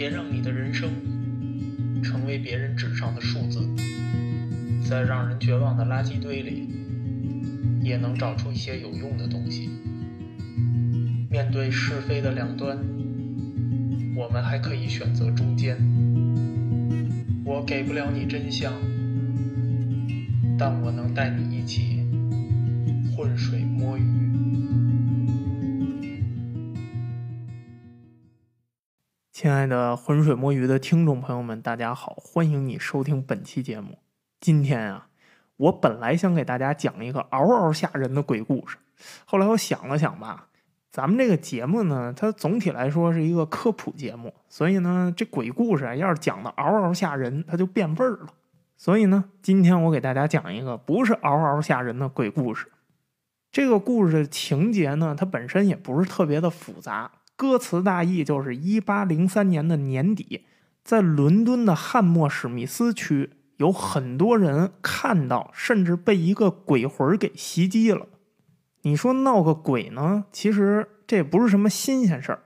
别让你的人生成为别人纸上的数字，在让人绝望的垃圾堆里，也能找出一些有用的东西。面对是非的两端，我们还可以选择中间。我给不了你真相，但我能带你一起浑水摸鱼。亲爱的浑水摸鱼的听众朋友们，大家好，欢迎你收听本期节目。今天啊，我本来想给大家讲一个嗷嗷吓人的鬼故事，后来我想了想吧，咱们这个节目呢，它总体来说是一个科普节目，所以呢，这鬼故事啊，要是讲的嗷嗷吓人，它就变味儿了。所以呢，今天我给大家讲一个不是嗷嗷吓人的鬼故事。这个故事情节呢，它本身也不是特别的复杂。歌词大意就是：一八零三年的年底，在伦敦的汉默史密斯区，有很多人看到，甚至被一个鬼魂给袭击了。你说闹个鬼呢？其实这也不是什么新鲜事儿，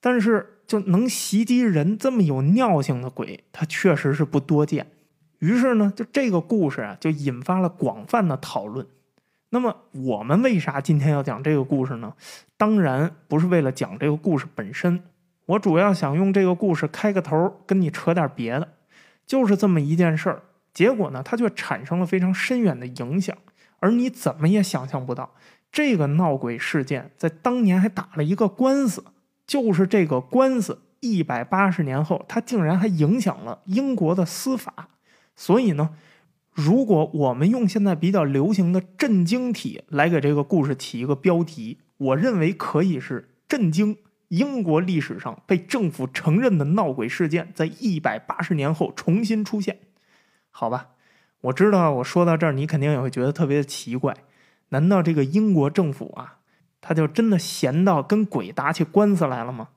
但是就能袭击人这么有尿性的鬼，它确实是不多见。于是呢，就这个故事啊，就引发了广泛的讨论。那么我们为啥今天要讲这个故事呢？当然不是为了讲这个故事本身，我主要想用这个故事开个头，跟你扯点别的，就是这么一件事儿。结果呢，它却产生了非常深远的影响，而你怎么也想象不到，这个闹鬼事件在当年还打了一个官司，就是这个官司一百八十年后，它竟然还影响了英国的司法。所以呢。如果我们用现在比较流行的震惊体来给这个故事起一个标题，我认为可以是“震惊英国历史上被政府承认的闹鬼事件在一百八十年后重新出现”。好吧，我知道我说到这儿你肯定也会觉得特别的奇怪，难道这个英国政府啊，他就真的闲到跟鬼打起官司来了吗？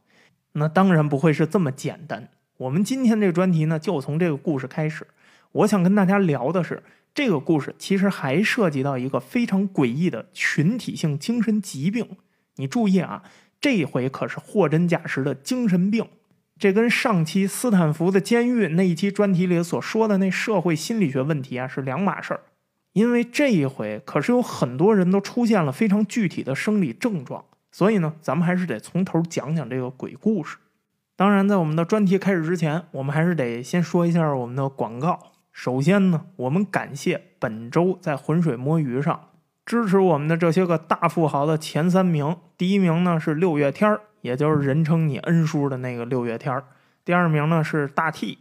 那当然不会是这么简单。我们今天这专题呢，就从这个故事开始。我想跟大家聊的是，这个故事其实还涉及到一个非常诡异的群体性精神疾病。你注意啊，这一回可是货真价实的精神病，这跟上期斯坦福的监狱那一期专题里所说的那社会心理学问题啊是两码事儿。因为这一回可是有很多人都出现了非常具体的生理症状，所以呢，咱们还是得从头讲讲这个鬼故事。当然，在我们的专题开始之前，我们还是得先说一下我们的广告。首先呢，我们感谢本周在浑水摸鱼上支持我们的这些个大富豪的前三名。第一名呢是六月天儿，也就是人称你恩叔的那个六月天儿。第二名呢是大 T，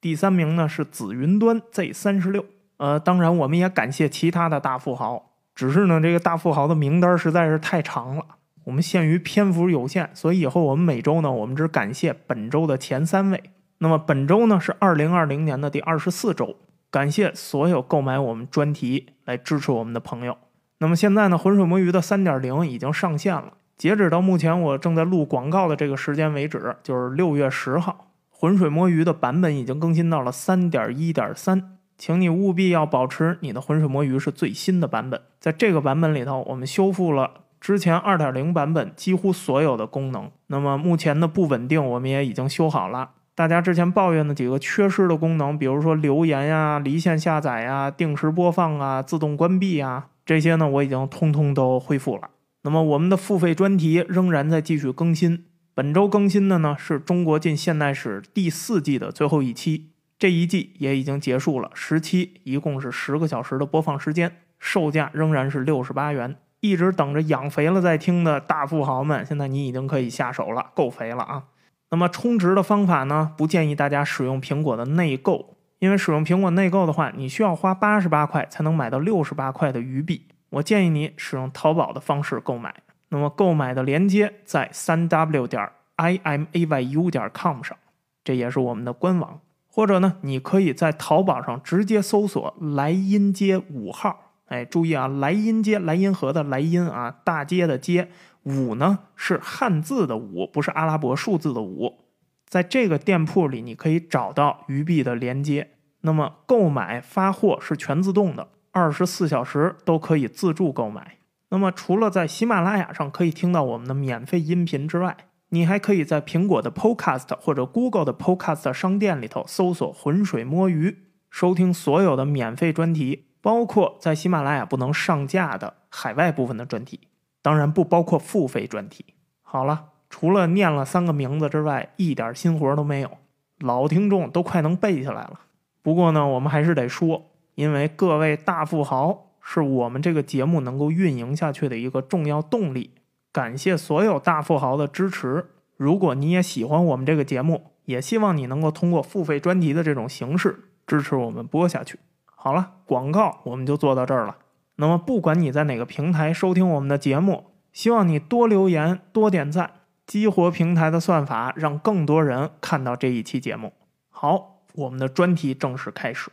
第三名呢是紫云端 Z 三十六。呃，当然我们也感谢其他的大富豪，只是呢这个大富豪的名单实在是太长了，我们限于篇幅有限，所以以后我们每周呢，我们只感谢本周的前三位。那么本周呢是二零二零年的第二十四周，感谢所有购买我们专题来支持我们的朋友。那么现在呢，浑水摸鱼的三点零已经上线了。截止到目前，我正在录广告的这个时间为止，就是六月十号，浑水摸鱼的版本已经更新到了三点一点三，请你务必要保持你的浑水摸鱼是最新的版本。在这个版本里头，我们修复了之前二点零版本几乎所有的功能。那么目前的不稳定，我们也已经修好了。大家之前抱怨的几个缺失的功能，比如说留言呀、离线下载呀、定时播放啊、自动关闭啊，这些呢，我已经通通都恢复了。那么，我们的付费专题仍然在继续更新。本周更新的呢，是中国近现代史第四季的最后一期。这一季也已经结束了，十期一共是十个小时的播放时间，售价仍然是六十八元。一直等着养肥了再听的大富豪们，现在你已经可以下手了，够肥了啊！那么充值的方法呢？不建议大家使用苹果的内购，因为使用苹果内购的话，你需要花八十八块才能买到六十八块的鱼币。我建议你使用淘宝的方式购买。那么购买的链接在三 w 点儿 i m a y u 点儿 com 上，这也是我们的官网。或者呢，你可以在淘宝上直接搜索莱茵街五号。哎，注意啊，莱茵街，莱茵河的莱茵啊，大街的街。五呢是汉字的五，不是阿拉伯数字的五。在这个店铺里，你可以找到鱼币的连接。那么购买发货是全自动的，二十四小时都可以自助购买。那么除了在喜马拉雅上可以听到我们的免费音频之外，你还可以在苹果的 Podcast 或者 Google 的 Podcast 商店里头搜索“浑水摸鱼”，收听所有的免费专题，包括在喜马拉雅不能上架的海外部分的专题。当然不包括付费专题。好了，除了念了三个名字之外，一点新活都没有，老听众都快能背下来了。不过呢，我们还是得说，因为各位大富豪是我们这个节目能够运营下去的一个重要动力，感谢所有大富豪的支持。如果你也喜欢我们这个节目，也希望你能够通过付费专题的这种形式支持我们播下去。好了，广告我们就做到这儿了。那么，不管你在哪个平台收听我们的节目，希望你多留言、多点赞，激活平台的算法，让更多人看到这一期节目。好，我们的专题正式开始。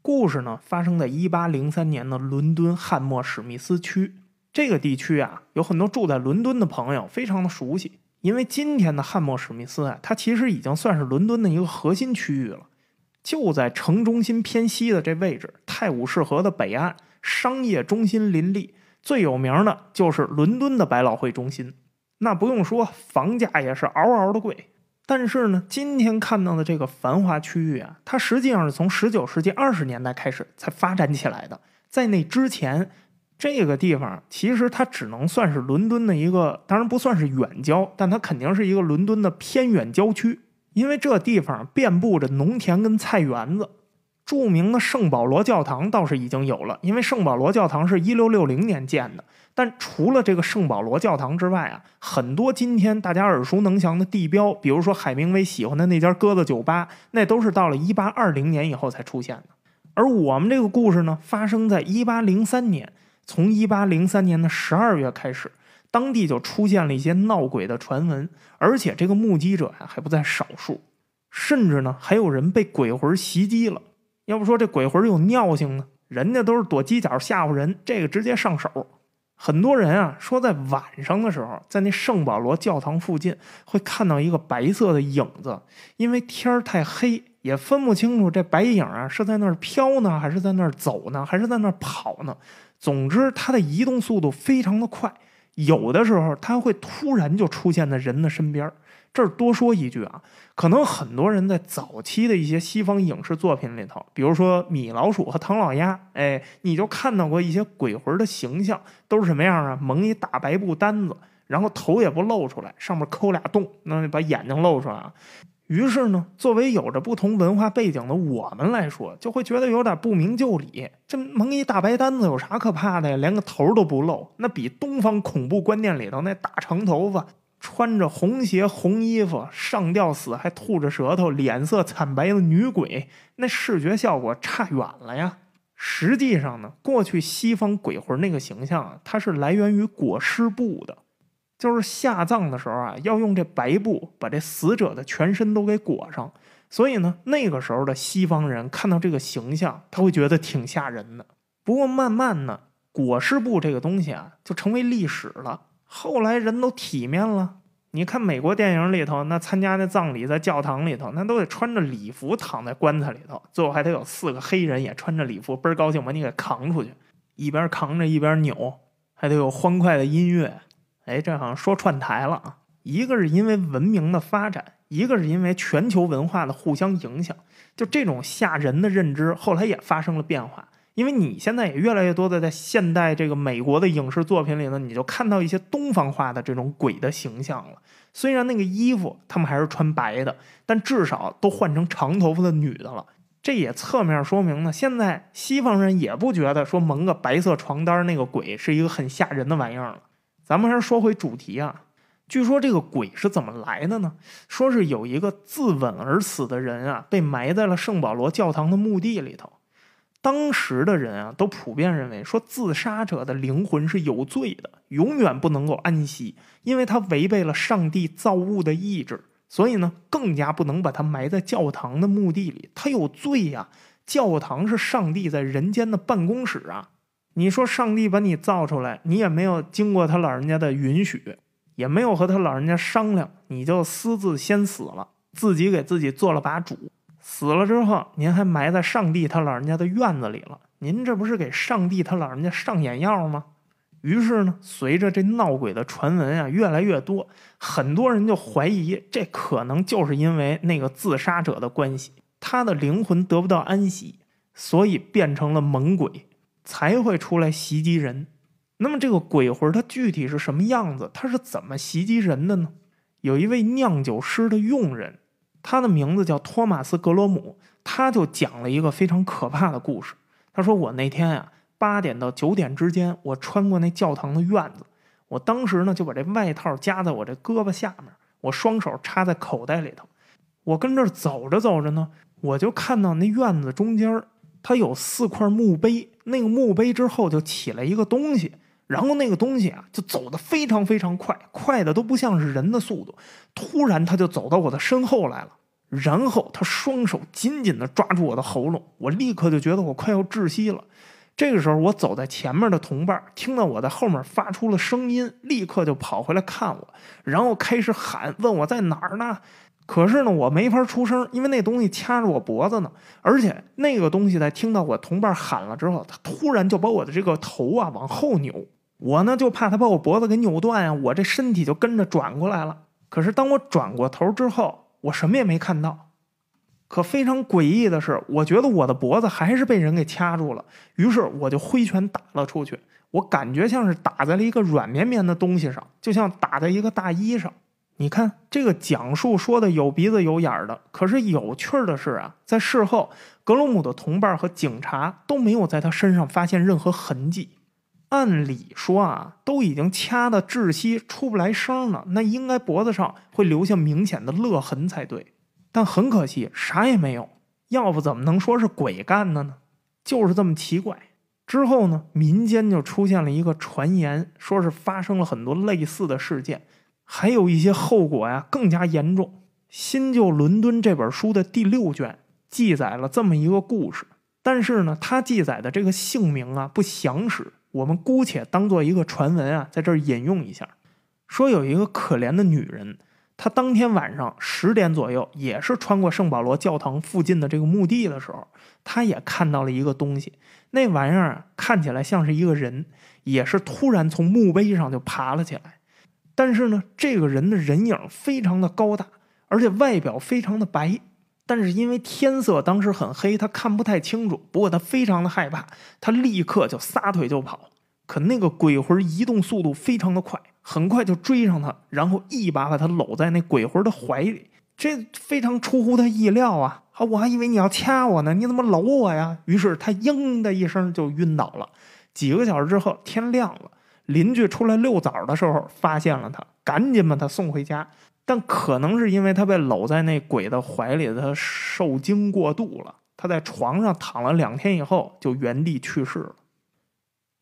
故事呢，发生在一八零三年的伦敦汉默史密斯区。这个地区啊，有很多住在伦敦的朋友非常的熟悉，因为今天的汉默史密斯啊，它其实已经算是伦敦的一个核心区域了，就在城中心偏西的这位置，泰晤士河的北岸。商业中心林立，最有名的就是伦敦的百老汇中心。那不用说，房价也是嗷嗷的贵。但是呢，今天看到的这个繁华区域啊，它实际上是从19世纪20年代开始才发展起来的。在那之前，这个地方其实它只能算是伦敦的一个，当然不算是远郊，但它肯定是一个伦敦的偏远郊区，因为这地方遍布着农田跟菜园子。著名的圣保罗教堂倒是已经有了，因为圣保罗教堂是一六六零年建的。但除了这个圣保罗教堂之外啊，很多今天大家耳熟能详的地标，比如说海明威喜欢的那家鸽子酒吧，那都是到了一八二零年以后才出现的。而我们这个故事呢，发生在一八零三年，从一八零三年的十二月开始，当地就出现了一些闹鬼的传闻，而且这个目击者还不在少数，甚至呢还有人被鬼魂袭击了。要不说这鬼魂有尿性呢，人家都是躲犄角吓唬人，这个直接上手。很多人啊说，在晚上的时候，在那圣保罗教堂附近会看到一个白色的影子，因为天儿太黑，也分不清楚这白影啊是在那儿飘呢，还是在那儿走呢，还是在那儿跑呢。总之，它的移动速度非常的快，有的时候它会突然就出现在人的身边儿。这儿多说一句啊，可能很多人在早期的一些西方影视作品里头，比如说《米老鼠》和《唐老鸭》，哎，你就看到过一些鬼魂的形象，都是什么样啊？蒙一大白布单子，然后头也不露出来，上面抠俩洞，那就把眼睛露出来。于是呢，作为有着不同文化背景的我们来说，就会觉得有点不明就里。这蒙一大白单子有啥可怕的呀？连个头都不露，那比东方恐怖观念里头那大长头发。穿着红鞋红衣服上吊死还吐着舌头脸色惨白的女鬼，那视觉效果差远了呀。实际上呢，过去西方鬼魂那个形象啊，它是来源于裹尸布的，就是下葬的时候啊，要用这白布把这死者的全身都给裹上。所以呢，那个时候的西方人看到这个形象，他会觉得挺吓人的。不过慢慢呢，裹尸布这个东西啊，就成为历史了。后来人都体面了，你看美国电影里头，那参加那葬礼在教堂里头，那都得穿着礼服躺在棺材里头，最后还得有四个黑人也穿着礼服，倍儿高兴把你给扛出去，一边扛着一边扭，还得有欢快的音乐。哎，这好像说串台了啊！一个是因为文明的发展，一个是因为全球文化的互相影响，就这种吓人的认知后来也发生了变化。因为你现在也越来越多的在现代这个美国的影视作品里呢，你就看到一些东方化的这种鬼的形象了。虽然那个衣服他们还是穿白的，但至少都换成长头发的女的了。这也侧面说明呢，现在西方人也不觉得说蒙个白色床单那个鬼是一个很吓人的玩意儿了。咱们还是说回主题啊，据说这个鬼是怎么来的呢？说是有一个自刎而死的人啊，被埋在了圣保罗教堂的墓地里头。当时的人啊，都普遍认为说，自杀者的灵魂是有罪的，永远不能够安息，因为他违背了上帝造物的意志。所以呢，更加不能把他埋在教堂的墓地里。他有罪呀！教堂是上帝在人间的办公室啊！你说，上帝把你造出来，你也没有经过他老人家的允许，也没有和他老人家商量，你就私自先死了，自己给自己做了把主。死了之后，您还埋在上帝他老人家的院子里了。您这不是给上帝他老人家上眼药吗？于是呢，随着这闹鬼的传闻啊越来越多，很多人就怀疑这可能就是因为那个自杀者的关系，他的灵魂得不到安息，所以变成了猛鬼，才会出来袭击人。那么这个鬼魂它具体是什么样子？它是怎么袭击人的呢？有一位酿酒师的佣人。他的名字叫托马斯·格罗姆，他就讲了一个非常可怕的故事。他说：“我那天啊，八点到九点之间，我穿过那教堂的院子，我当时呢就把这外套夹在我这胳膊下面，我双手插在口袋里头，我跟这儿走着走着呢，我就看到那院子中间，它有四块墓碑，那个墓碑之后就起来一个东西。”然后那个东西啊，就走得非常非常快，快的都不像是人的速度。突然，他就走到我的身后来了。然后他双手紧紧地抓住我的喉咙，我立刻就觉得我快要窒息了。这个时候，我走在前面的同伴听到我在后面发出了声音，立刻就跑回来看我，然后开始喊，问我在哪儿呢？可是呢，我没法出声，因为那东西掐着我脖子呢。而且那个东西在听到我同伴喊了之后，他突然就把我的这个头啊往后扭。我呢就怕他把我脖子给扭断呀，我这身体就跟着转过来了。可是当我转过头之后，我什么也没看到。可非常诡异的是，我觉得我的脖子还是被人给掐住了。于是我就挥拳打了出去，我感觉像是打在了一个软绵绵的东西上，就像打在一个大衣上。你看这个讲述说的有鼻子有眼儿的，可是有趣的是啊，在事后，格罗姆的同伴和警察都没有在他身上发现任何痕迹。按理说啊，都已经掐得窒息出不来声了，那应该脖子上会留下明显的勒痕才对。但很可惜，啥也没有。要不怎么能说是鬼干的呢？就是这么奇怪。之后呢，民间就出现了一个传言，说是发生了很多类似的事件，还有一些后果呀更加严重。《新旧伦敦》这本书的第六卷记载了这么一个故事，但是呢，它记载的这个姓名啊不详实。我们姑且当做一个传闻啊，在这儿引用一下，说有一个可怜的女人，她当天晚上十点左右，也是穿过圣保罗教堂附近的这个墓地的时候，她也看到了一个东西，那玩意儿看起来像是一个人，也是突然从墓碑上就爬了起来，但是呢，这个人的人影非常的高大，而且外表非常的白。但是因为天色当时很黑，他看不太清楚。不过他非常的害怕，他立刻就撒腿就跑。可那个鬼魂移动速度非常的快，很快就追上他，然后一把把他搂在那鬼魂的怀里。这非常出乎他意料啊！啊，我还以为你要掐我呢，你怎么搂我呀？于是他“嘤”的一声就晕倒了。几个小时之后天亮了，邻居出来遛早的时候发现了他，赶紧把他送回家。但可能是因为他被搂在那鬼的怀里，他受惊过度了。他在床上躺了两天以后，就原地去世了。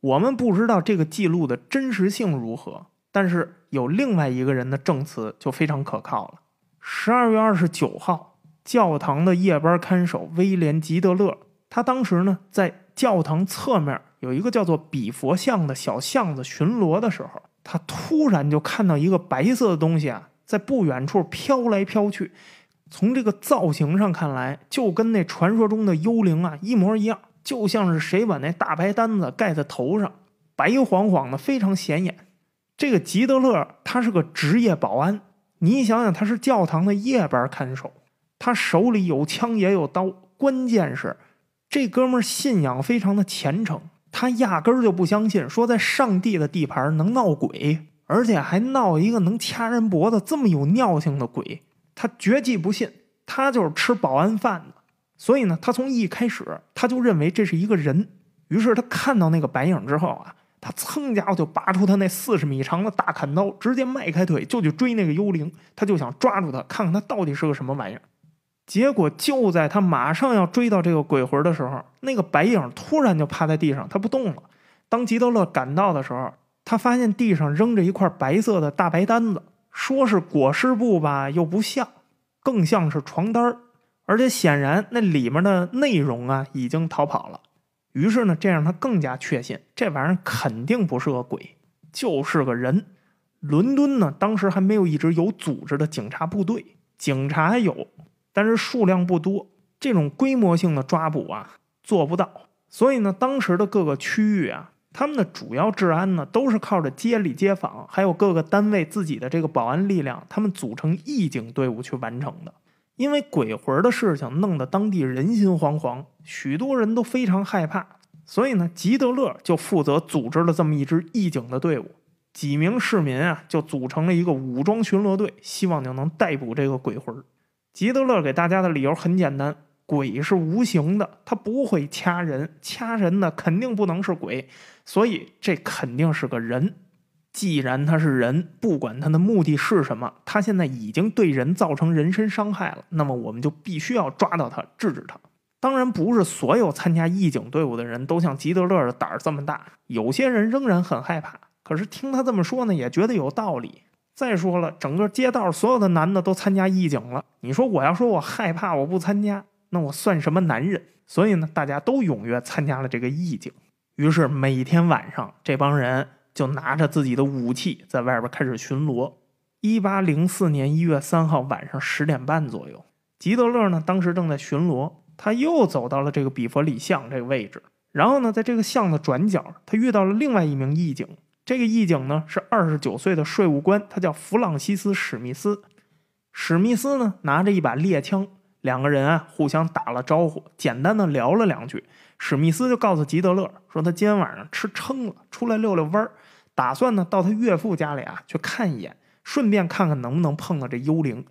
我们不知道这个记录的真实性如何，但是有另外一个人的证词就非常可靠了。十二月二十九号，教堂的夜班看守威廉·吉德勒，他当时呢在教堂侧面有一个叫做比佛像的小巷子巡逻的时候，他突然就看到一个白色的东西啊。在不远处飘来飘去，从这个造型上看来，就跟那传说中的幽灵啊一模一样，就像是谁把那大白单子盖在头上，白晃晃的，非常显眼。这个吉德勒他是个职业保安，你想想，他是教堂的夜班看守，他手里有枪也有刀，关键是这哥们儿信仰非常的虔诚，他压根儿就不相信说在上帝的地盘能闹鬼。而且还闹一个能掐人脖子这么有尿性的鬼，他绝技不信，他就是吃保安饭的，所以呢，他从一开始他就认为这是一个人。于是他看到那个白影之后啊，他噌家伙就拔出他那四十米长的大砍刀，直接迈开腿就去追那个幽灵，他就想抓住他，看看他到底是个什么玩意儿。结果就在他马上要追到这个鬼魂的时候，那个白影突然就趴在地上，他不动了。当吉德勒赶到的时候。他发现地上扔着一块白色的大白单子，说是裹尸布吧，又不像，更像是床单儿，而且显然那里面的内容啊已经逃跑了。于是呢，这让他更加确信，这玩意儿肯定不是个鬼，就是个人。伦敦呢，当时还没有一支有组织的警察部队，警察有，但是数量不多，这种规模性的抓捕啊做不到。所以呢，当时的各个区域啊。他们的主要治安呢，都是靠着街里街坊，还有各个单位自己的这个保安力量，他们组成义警队伍去完成的。因为鬼魂的事情弄得当地人心惶惶，许多人都非常害怕，所以呢，吉德勒就负责组织了这么一支义警的队伍。几名市民啊，就组成了一个武装巡逻队，希望就能逮捕这个鬼魂。吉德勒给大家的理由很简单：鬼是无形的，他不会掐人，掐人的肯定不能是鬼。所以这肯定是个人，既然他是人，不管他的目的是什么，他现在已经对人造成人身伤害了，那么我们就必须要抓到他，制止他。当然，不是所有参加义警队伍的人都像吉德勒的胆儿这么大，有些人仍然很害怕。可是听他这么说呢，也觉得有道理。再说了，整个街道所有的男的都参加义警了，你说我要说我害怕我不参加，那我算什么男人？所以呢，大家都踊跃参加了这个义警。于是每天晚上，这帮人就拿着自己的武器在外边开始巡逻。一八零四年一月三号晚上十点半左右，吉德勒呢当时正在巡逻，他又走到了这个比佛里巷这个位置，然后呢，在这个巷的转角，他遇到了另外一名义警。这个义警呢是二十九岁的税务官，他叫弗朗西斯·史密斯。史密斯呢拿着一把猎枪，两个人啊互相打了招呼，简单的聊了两句。史密斯就告诉吉德勒说：“他今天晚上吃撑了，出来溜溜弯儿，打算呢到他岳父家里啊去看一眼，顺便看看能不能碰到这幽灵。”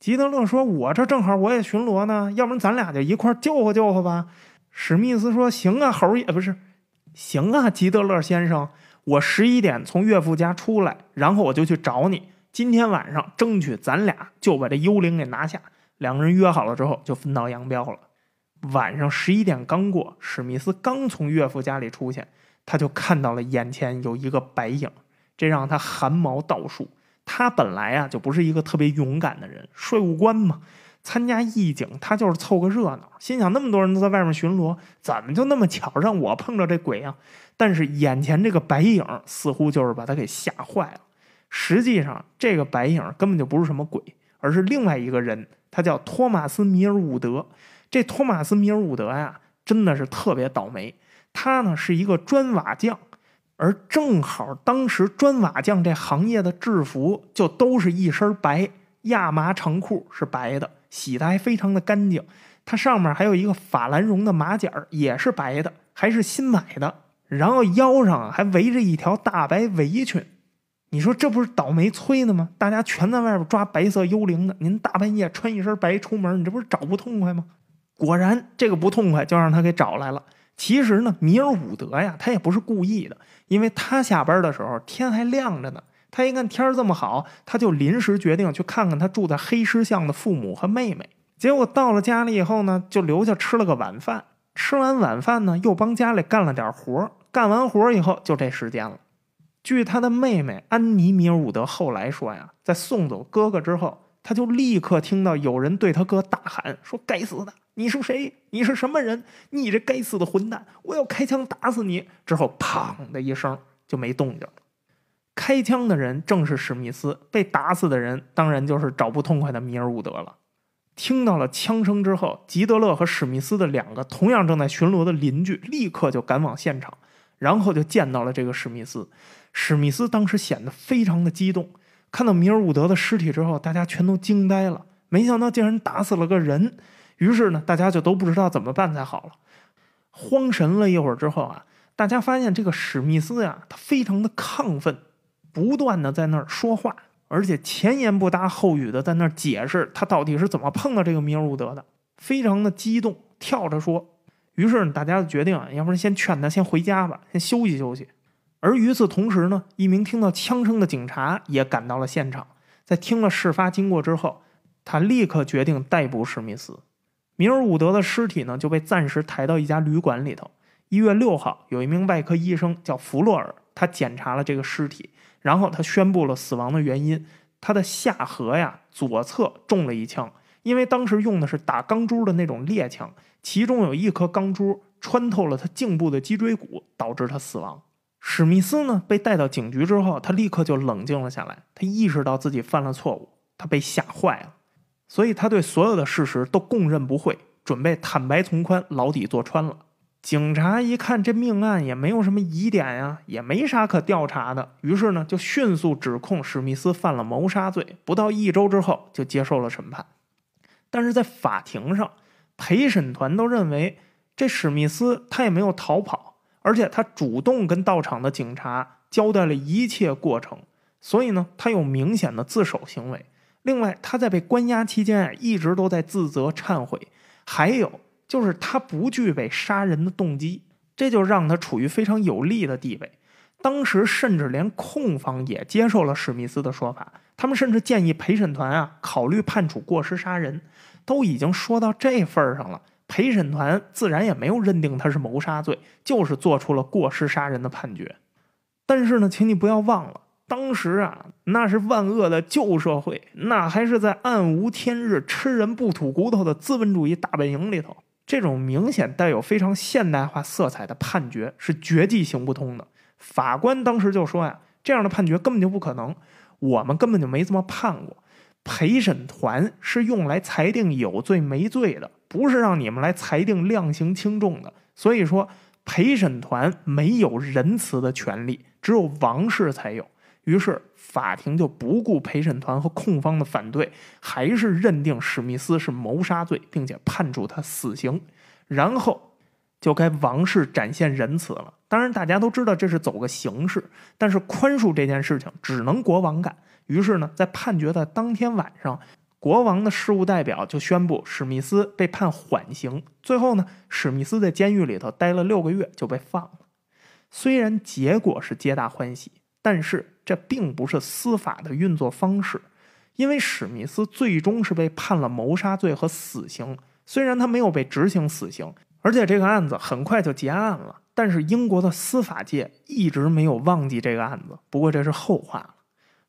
吉德勒说：“我这正好我也巡逻呢，要不然咱俩就一块儿救活救活吧。”史密斯说：“行啊，猴也不是，行啊，吉德勒先生，我十一点从岳父家出来，然后我就去找你。今天晚上争取咱俩就把这幽灵给拿下。”两个人约好了之后，就分道扬镳了。晚上十一点刚过，史密斯刚从岳父家里出去，他就看到了眼前有一个白影，这让他汗毛倒竖。他本来啊就不是一个特别勇敢的人，税务官嘛，参加义警他就是凑个热闹。心想那么多人都在外面巡逻，怎么就那么巧让我碰着这鬼啊？但是眼前这个白影似乎就是把他给吓坏了。实际上，这个白影根本就不是什么鬼，而是另外一个人，他叫托马斯·米尔伍德。这托马斯·米尔伍德呀，真的是特别倒霉。他呢是一个砖瓦匠，而正好当时砖瓦匠这行业的制服就都是一身白亚麻长裤，是白的，洗的还非常的干净。它上面还有一个法兰绒的马甲也是白的，还是新买的。然后腰上还围着一条大白围裙。你说这不是倒霉催的吗？大家全在外边抓白色幽灵呢。您大半夜穿一身白出门，你这不是找不痛快吗？果然，这个不痛快就让他给找来了。其实呢，米尔伍德呀，他也不是故意的，因为他下班的时候天还亮着呢。他一看天儿这么好，他就临时决定去看看他住在黑石巷的父母和妹妹。结果到了家里以后呢，就留下吃了个晚饭。吃完晚饭呢，又帮家里干了点活。干完活以后，就这时间了。据他的妹妹安妮·米尔伍德后来说呀，在送走哥哥之后，他就立刻听到有人对他哥大喊，说：“该死的！”你是谁？你是什么人？你这该死的混蛋！我要开枪打死你！之后，砰的一声，就没动静了。开枪的人正是史密斯，被打死的人当然就是找不痛快的米尔伍德了。听到了枪声之后，吉德勒和史密斯的两个同样正在巡逻的邻居立刻就赶往现场，然后就见到了这个史密斯。史密斯当时显得非常的激动，看到米尔伍德的尸体之后，大家全都惊呆了，没想到竟然打死了个人。于是呢，大家就都不知道怎么办才好了，慌神了一会儿之后啊，大家发现这个史密斯呀，他非常的亢奋，不断的在那儿说话，而且前言不搭后语的在那儿解释他到底是怎么碰到这个米尔伍德的，非常的激动，跳着说。于是大家就决定啊，要不然先劝他先回家吧，先休息休息。而与此同时呢，一名听到枪声的警察也赶到了现场，在听了事发经过之后，他立刻决定逮捕史密斯。米尔伍德的尸体呢就被暂时抬到一家旅馆里头。一月六号，有一名外科医生叫弗洛尔，他检查了这个尸体，然后他宣布了死亡的原因。他的下颌呀左侧中了一枪，因为当时用的是打钢珠的那种猎枪，其中有一颗钢珠穿透了他颈部的脊椎骨，导致他死亡。史密斯呢被带到警局之后，他立刻就冷静了下来，他意识到自己犯了错误，他被吓坏了。所以他对所有的事实都供认不讳，准备坦白从宽，牢底坐穿了。警察一看这命案也没有什么疑点呀，也没啥可调查的，于是呢就迅速指控史密斯犯了谋杀罪。不到一周之后就接受了审判，但是在法庭上，陪审团都认为这史密斯他也没有逃跑，而且他主动跟到场的警察交代了一切过程，所以呢他有明显的自首行为。另外，他在被关押期间啊，一直都在自责忏悔。还有就是，他不具备杀人的动机，这就让他处于非常有利的地位。当时，甚至连控方也接受了史密斯的说法，他们甚至建议陪审团啊考虑判处过失杀人。都已经说到这份儿上了，陪审团自然也没有认定他是谋杀罪，就是做出了过失杀人的判决。但是呢，请你不要忘了。当时啊，那是万恶的旧社会，那还是在暗无天日、吃人不吐骨头的资本主义大本营里头。这种明显带有非常现代化色彩的判决是绝迹行不通的。法官当时就说呀：“这样的判决根本就不可能，我们根本就没这么判过。陪审团是用来裁定有罪没罪的，不是让你们来裁定量刑轻重的。所以说，陪审团没有仁慈的权利，只有王室才有。”于是，法庭就不顾陪审团和控方的反对，还是认定史密斯是谋杀罪，并且判处他死刑。然后，就该王室展现仁慈了。当然，大家都知道这是走个形式，但是宽恕这件事情只能国王干。于是呢，在判决的当天晚上，国王的事务代表就宣布史密斯被判缓刑。最后呢，史密斯在监狱里头待了六个月就被放了。虽然结果是皆大欢喜。但是这并不是司法的运作方式，因为史密斯最终是被判了谋杀罪和死刑，虽然他没有被执行死刑，而且这个案子很快就结案了，但是英国的司法界一直没有忘记这个案子。不过这是后话了。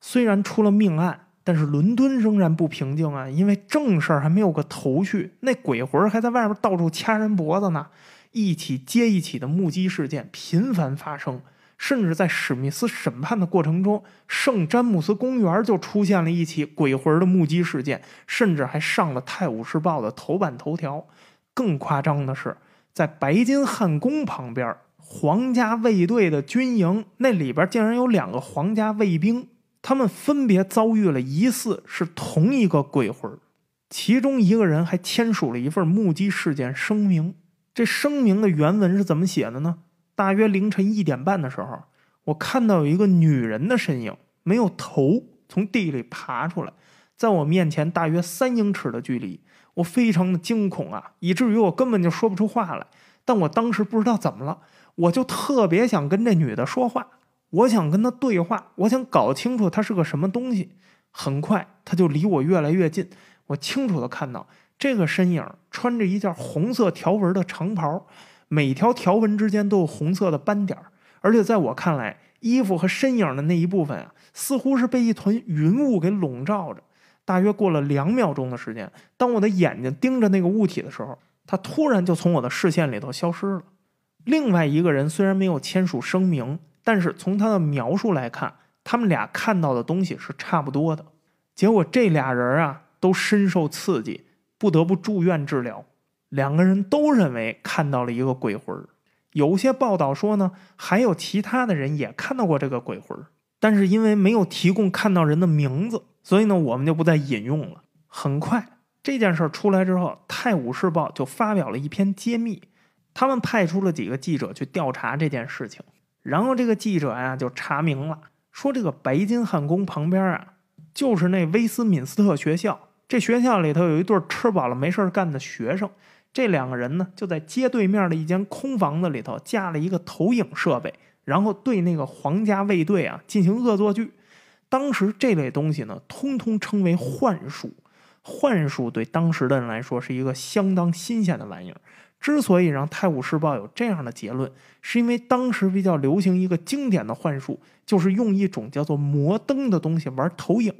虽然出了命案，但是伦敦仍然不平静啊，因为正事儿还没有个头绪，那鬼魂还在外边到处掐人脖子呢，一起接一起的目击事件频繁发生。甚至在史密斯审判的过程中，圣詹姆斯公园就出现了一起鬼魂的目击事件，甚至还上了《泰晤士报》的头版头条。更夸张的是，在白金汉宫旁边，皇家卫队的军营那里边竟然有两个皇家卫兵，他们分别遭遇了疑似是同一个鬼魂，其中一个人还签署了一份目击事件声明。这声明的原文是怎么写的呢？大约凌晨一点半的时候，我看到有一个女人的身影，没有头，从地里爬出来，在我面前大约三英尺的距离。我非常的惊恐啊，以至于我根本就说不出话来。但我当时不知道怎么了，我就特别想跟这女的说话，我想跟她对话，我想搞清楚她是个什么东西。很快，她就离我越来越近。我清楚的看到，这个身影穿着一件红色条纹的长袍。每条条纹之间都有红色的斑点儿，而且在我看来，衣服和身影的那一部分啊，似乎是被一团云雾给笼罩着。大约过了两秒钟的时间，当我的眼睛盯着那个物体的时候，它突然就从我的视线里头消失了。另外一个人虽然没有签署声明，但是从他的描述来看，他们俩看到的东西是差不多的。结果这俩人啊，都深受刺激，不得不住院治疗。两个人都认为看到了一个鬼魂儿。有些报道说呢，还有其他的人也看到过这个鬼魂儿，但是因为没有提供看到人的名字，所以呢，我们就不再引用了。很快这件事儿出来之后，《泰晤士报》就发表了一篇揭秘，他们派出了几个记者去调查这件事情，然后这个记者呀就查明了，说这个白金汉宫旁边啊，就是那威斯敏斯特学校，这学校里头有一对吃饱了没事干的学生。这两个人呢，就在街对面的一间空房子里头架了一个投影设备，然后对那个皇家卫队啊进行恶作剧。当时这类东西呢，通通称为幻术。幻术对当时的人来说是一个相当新鲜的玩意儿。之所以让《泰晤士报》有这样的结论，是因为当时比较流行一个经典的幻术，就是用一种叫做魔灯的东西玩投影。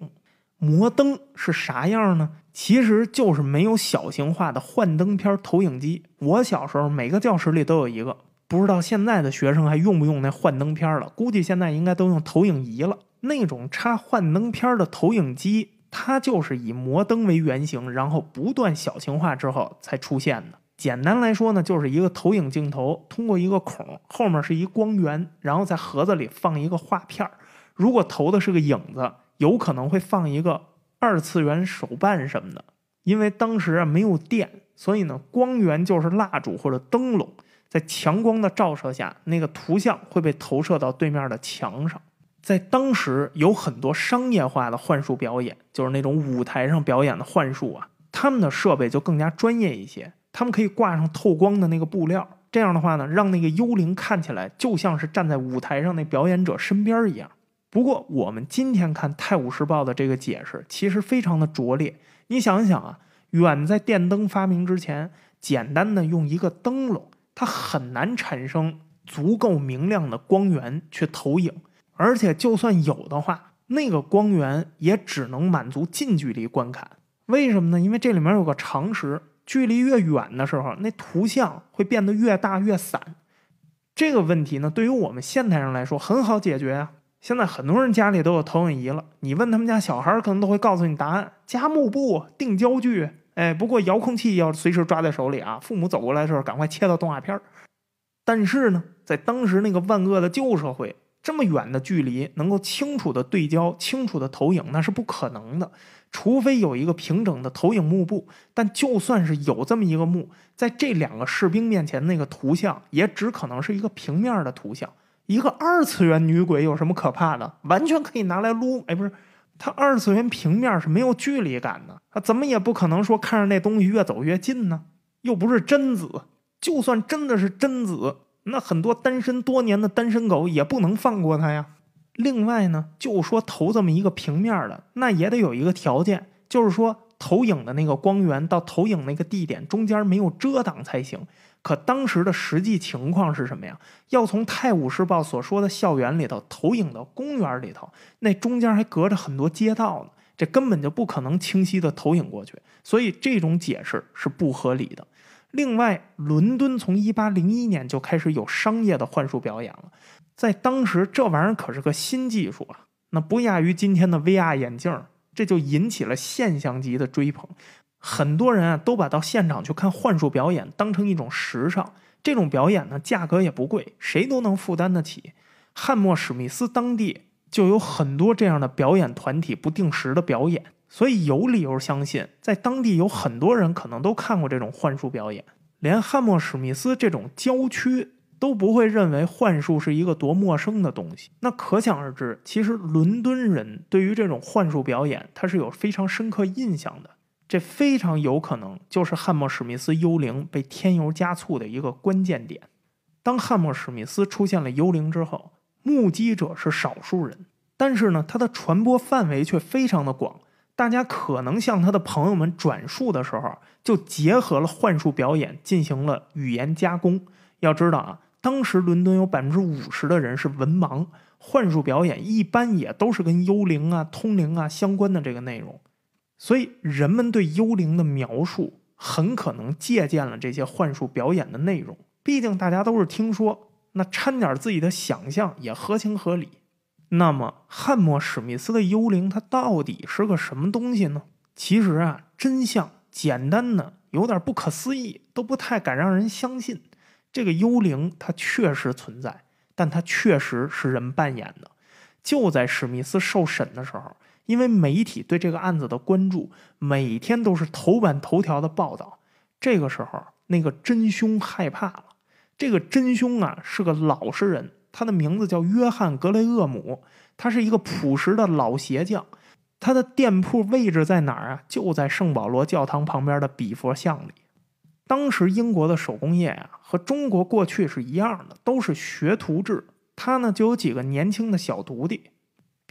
摩登是啥样呢？其实就是没有小型化的幻灯片投影机。我小时候每个教室里都有一个，不知道现在的学生还用不用那幻灯片了？估计现在应该都用投影仪了。那种插幻灯片的投影机，它就是以摩登为原型，然后不断小型化之后才出现的。简单来说呢，就是一个投影镜头，通过一个孔，后面是一光源，然后在盒子里放一个画片儿。如果投的是个影子。有可能会放一个二次元手办什么的，因为当时啊没有电，所以呢光源就是蜡烛或者灯笼，在强光的照射下，那个图像会被投射到对面的墙上。在当时有很多商业化的幻术表演，就是那种舞台上表演的幻术啊，他们的设备就更加专业一些，他们可以挂上透光的那个布料，这样的话呢，让那个幽灵看起来就像是站在舞台上那表演者身边一样。不过，我们今天看《泰晤士报》的这个解释其实非常的拙劣。你想一想啊，远在电灯发明之前，简单的用一个灯笼，它很难产生足够明亮的光源去投影。而且，就算有的话，那个光源也只能满足近距离观看。为什么呢？因为这里面有个常识：距离越远的时候，那图像会变得越大越散。这个问题呢，对于我们现代人来说很好解决啊。现在很多人家里都有投影仪了，你问他们家小孩，可能都会告诉你答案：加幕布、定焦距。哎，不过遥控器要随时抓在手里啊。父母走过来的时候，赶快切到动画片。但是呢，在当时那个万恶的旧社会，这么远的距离能够清楚的对焦、清楚的投影，那是不可能的。除非有一个平整的投影幕布，但就算是有这么一个幕，在这两个士兵面前，那个图像也只可能是一个平面的图像。一个二次元女鬼有什么可怕的？完全可以拿来撸。哎，不是，它二次元平面是没有距离感的，它怎么也不可能说看着那东西越走越近呢？又不是贞子，就算真的是贞子，那很多单身多年的单身狗也不能放过他呀。另外呢，就说投这么一个平面的，那也得有一个条件，就是说投影的那个光源到投影那个地点中间没有遮挡才行。可当时的实际情况是什么呀？要从《泰晤士报》所说的校园里头投影到公园里头，那中间还隔着很多街道呢，这根本就不可能清晰的投影过去。所以这种解释是不合理的。另外，伦敦从1801年就开始有商业的幻术表演了，在当时这玩意儿可是个新技术啊，那不亚于今天的 VR 眼镜，这就引起了现象级的追捧。很多人啊，都把到现场去看幻术表演当成一种时尚。这种表演呢，价格也不贵，谁都能负担得起。汉默史密斯当地就有很多这样的表演团体，不定时的表演，所以有理由相信，在当地有很多人可能都看过这种幻术表演。连汉默史密斯这种郊区都不会认为幻术是一个多陌生的东西。那可想而知，其实伦敦人对于这种幻术表演，他是有非常深刻印象的。这非常有可能就是汉默史密斯幽灵被添油加醋的一个关键点。当汉默史密斯出现了幽灵之后，目击者是少数人，但是呢，它的传播范围却非常的广。大家可能向他的朋友们转述的时候，就结合了幻术表演进行了语言加工。要知道啊，当时伦敦有百分之五十的人是文盲，幻术表演一般也都是跟幽灵啊、通灵啊相关的这个内容。所以，人们对幽灵的描述很可能借鉴了这些幻术表演的内容。毕竟，大家都是听说，那掺点自己的想象也合情合理。那么，汉默史密斯的幽灵它到底是个什么东西呢？其实啊，真相简单呢，有点不可思议，都不太敢让人相信。这个幽灵它确实存在，但它确实是人扮演的。就在史密斯受审的时候。因为媒体对这个案子的关注，每天都是头版头条的报道。这个时候，那个真凶害怕了。这个真凶啊是个老实人，他的名字叫约翰·格雷厄姆，他是一个朴实的老鞋匠。他的店铺位置在哪儿啊？就在圣保罗教堂旁边的比佛像里。当时英国的手工业啊和中国过去是一样的，都是学徒制。他呢就有几个年轻的小徒弟。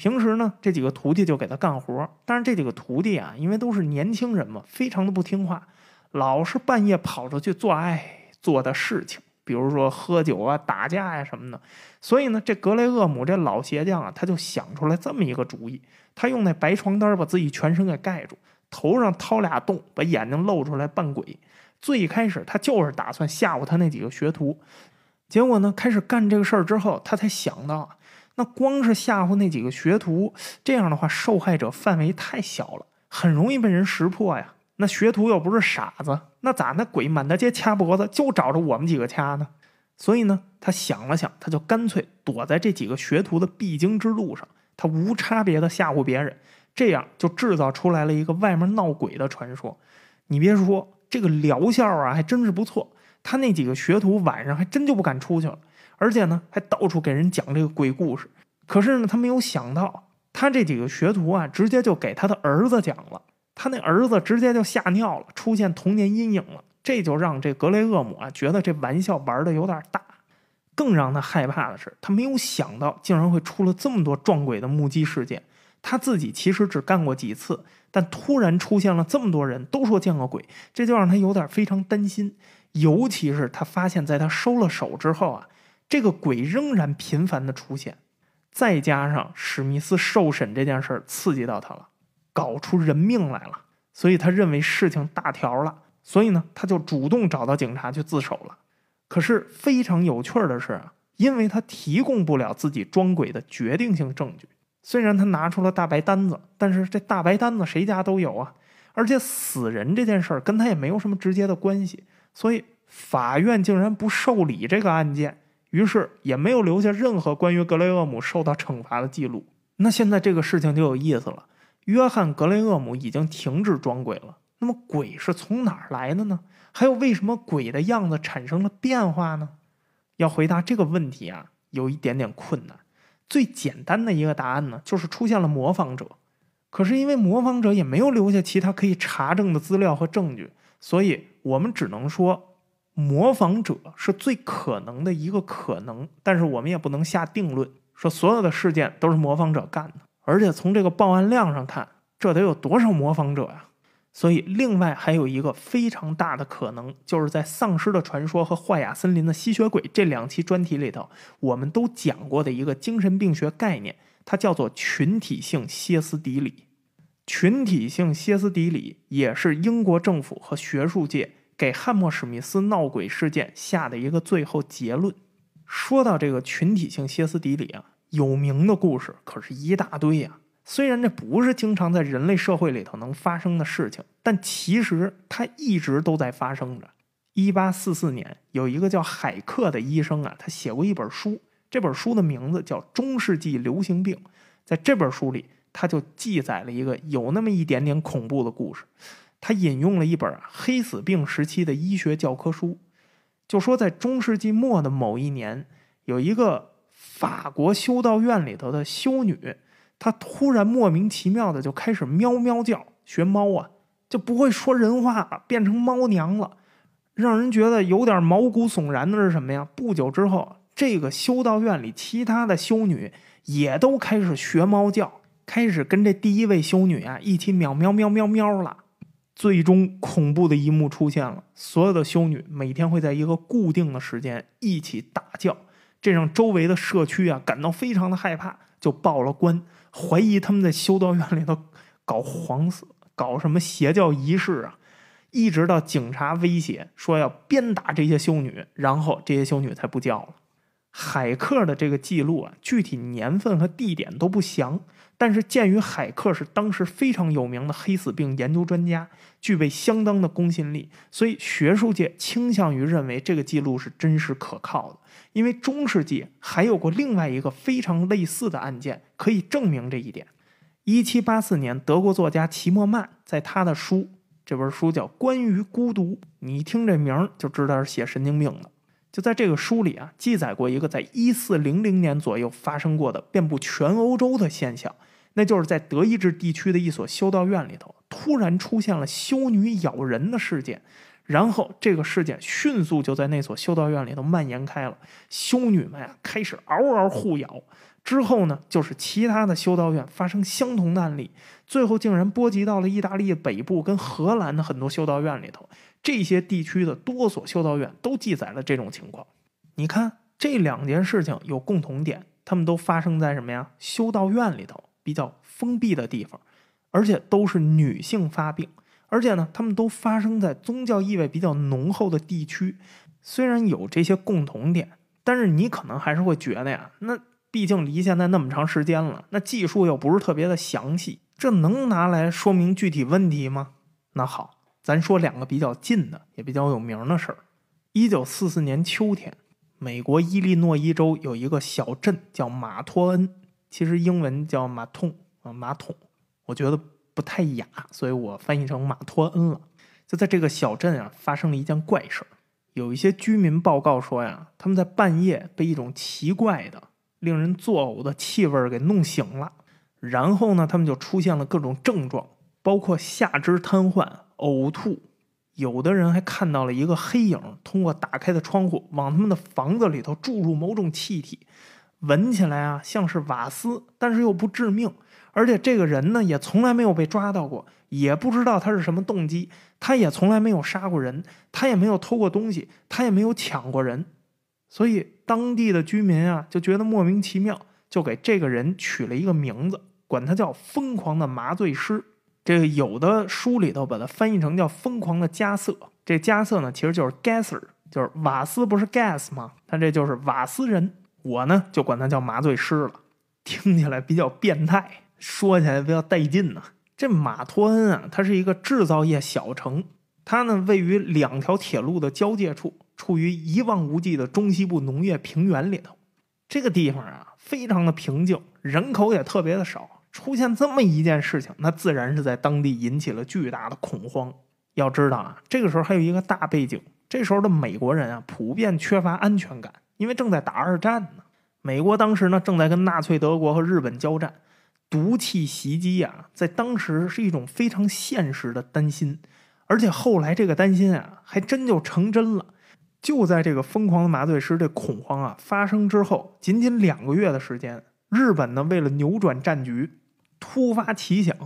平时呢，这几个徒弟就给他干活但是这几个徒弟啊，因为都是年轻人嘛，非常的不听话，老是半夜跑出去做爱做的事情，比如说喝酒啊、打架呀什么的。所以呢，这格雷厄姆这老鞋匠啊，他就想出来这么一个主意：他用那白床单把自己全身给盖住，头上掏俩洞，把眼睛露出来扮鬼。最开始他就是打算吓唬他那几个学徒，结果呢，开始干这个事儿之后，他才想到。那光是吓唬那几个学徒，这样的话受害者范围太小了，很容易被人识破呀。那学徒又不是傻子，那咋那鬼满大街掐脖子，就找着我们几个掐呢？所以呢，他想了想，他就干脆躲在这几个学徒的必经之路上，他无差别的吓唬别人，这样就制造出来了一个外面闹鬼的传说。你别说，这个疗效啊，还真是不错。他那几个学徒晚上还真就不敢出去了。而且呢，还到处给人讲这个鬼故事。可是呢，他没有想到，他这几个学徒啊，直接就给他的儿子讲了。他那儿子直接就吓尿了，出现童年阴影了。这就让这格雷厄姆啊，觉得这玩笑玩的有点大。更让他害怕的是，他没有想到竟然会出了这么多撞鬼的目击事件。他自己其实只干过几次，但突然出现了这么多人都说见过鬼，这就让他有点非常担心。尤其是他发现，在他收了手之后啊。这个鬼仍然频繁的出现，再加上史密斯受审这件事儿刺激到他了，搞出人命来了，所以他认为事情大条了，所以呢，他就主动找到警察去自首了。可是非常有趣的是，因为他提供不了自己装鬼的决定性证据，虽然他拿出了大白单子，但是这大白单子谁家都有啊，而且死人这件事儿跟他也没有什么直接的关系，所以法院竟然不受理这个案件。于是也没有留下任何关于格雷厄姆受到惩罚的记录。那现在这个事情就有意思了。约翰·格雷厄姆已经停止装鬼了。那么鬼是从哪儿来的呢？还有为什么鬼的样子产生了变化呢？要回答这个问题啊，有一点点困难。最简单的一个答案呢，就是出现了模仿者。可是因为模仿者也没有留下其他可以查证的资料和证据，所以我们只能说。模仿者是最可能的一个可能，但是我们也不能下定论说所有的事件都是模仿者干的。而且从这个报案量上看，这得有多少模仿者呀？所以，另外还有一个非常大的可能，就是在《丧尸的传说》和《坏雅森林的吸血鬼》这两期专题里头，我们都讲过的一个精神病学概念，它叫做群体性歇斯底里。群体性歇斯底里也是英国政府和学术界。给汉默史密斯闹鬼事件下的一个最后结论。说到这个群体性歇斯底里啊，有名的故事可是一大堆呀。虽然这不是经常在人类社会里头能发生的事情，但其实它一直都在发生着。一八四四年，有一个叫海克的医生啊，他写过一本书，这本书的名字叫《中世纪流行病》。在这本书里，他就记载了一个有那么一点点恐怖的故事。他引用了一本黑死病时期的医学教科书，就说在中世纪末的某一年，有一个法国修道院里头的修女，她突然莫名其妙的就开始喵喵叫，学猫啊，就不会说人话，了，变成猫娘了。让人觉得有点毛骨悚然的是什么呀？不久之后，这个修道院里其他的修女也都开始学猫叫，开始跟这第一位修女啊一起喵喵喵喵喵了。最终，恐怖的一幕出现了。所有的修女每天会在一个固定的时间一起大叫，这让周围的社区啊感到非常的害怕，就报了官，怀疑他们在修道院里头搞黄色，搞什么邪教仪式啊。一直到警察威胁说要鞭打这些修女，然后这些修女才不叫了。海克的这个记录啊，具体年份和地点都不详。但是，鉴于海克是当时非常有名的黑死病研究专家，具备相当的公信力，所以学术界倾向于认为这个记录是真实可靠的。因为中世纪还有过另外一个非常类似的案件，可以证明这一点。一七八四年，德国作家齐默曼在他的书，这本书叫《关于孤独》，你一听这名就知道是写神经病的。就在这个书里啊，记载过一个在一四零零年左右发生过的遍布全欧洲的现象。那就是在德意志地区的一所修道院里头，突然出现了修女咬人的事件，然后这个事件迅速就在那所修道院里头蔓延开了。修女们啊开始嗷嗷互咬。之后呢，就是其他的修道院发生相同的案例，最后竟然波及到了意大利北部跟荷兰的很多修道院里头。这些地区的多所修道院都记载了这种情况。你看，这两件事情有共同点，他们都发生在什么呀？修道院里头。比较封闭的地方，而且都是女性发病，而且呢，他们都发生在宗教意味比较浓厚的地区。虽然有这些共同点，但是你可能还是会觉得呀，那毕竟离现在那么长时间了，那技术又不是特别的详细，这能拿来说明具体问题吗？那好，咱说两个比较近的也比较有名的事儿。一九四四年秋天，美国伊利诺伊州有一个小镇叫马托恩。其实英文叫马痛啊，马桶，我觉得不太雅，所以我翻译成马托恩了。就在这个小镇啊，发生了一件怪事儿。有一些居民报告说呀，他们在半夜被一种奇怪的、令人作呕的气味儿给弄醒了。然后呢，他们就出现了各种症状，包括下肢瘫痪、呕吐。有的人还看到了一个黑影，通过打开的窗户往他们的房子里头注入某种气体。闻起来啊像是瓦斯，但是又不致命，而且这个人呢也从来没有被抓到过，也不知道他是什么动机。他也从来没有杀过人，他也没有偷过东西，他也没有抢过人，所以当地的居民啊就觉得莫名其妙，就给这个人取了一个名字，管他叫“疯狂的麻醉师”。这有的书里头把它翻译成叫“疯狂的加瑟”。这加瑟呢其实就是 gaser，就是瓦斯，不是 gas 吗？他这就是瓦斯人。我呢就管他叫麻醉师了，听起来比较变态，说起来比较带劲呢。这马托恩啊，它是一个制造业小城，它呢位于两条铁路的交界处，处于一望无际的中西部农业平原里头。这个地方啊非常的平静，人口也特别的少。出现这么一件事情，那自然是在当地引起了巨大的恐慌。要知道啊，这个时候还有一个大背景，这时候的美国人啊普遍缺乏安全感。因为正在打二战呢，美国当时呢正在跟纳粹德国和日本交战，毒气袭击啊，在当时是一种非常现实的担心，而且后来这个担心啊还真就成真了。就在这个疯狂的麻醉师这恐慌啊发生之后，仅仅两个月的时间，日本呢为了扭转战局，突发奇想，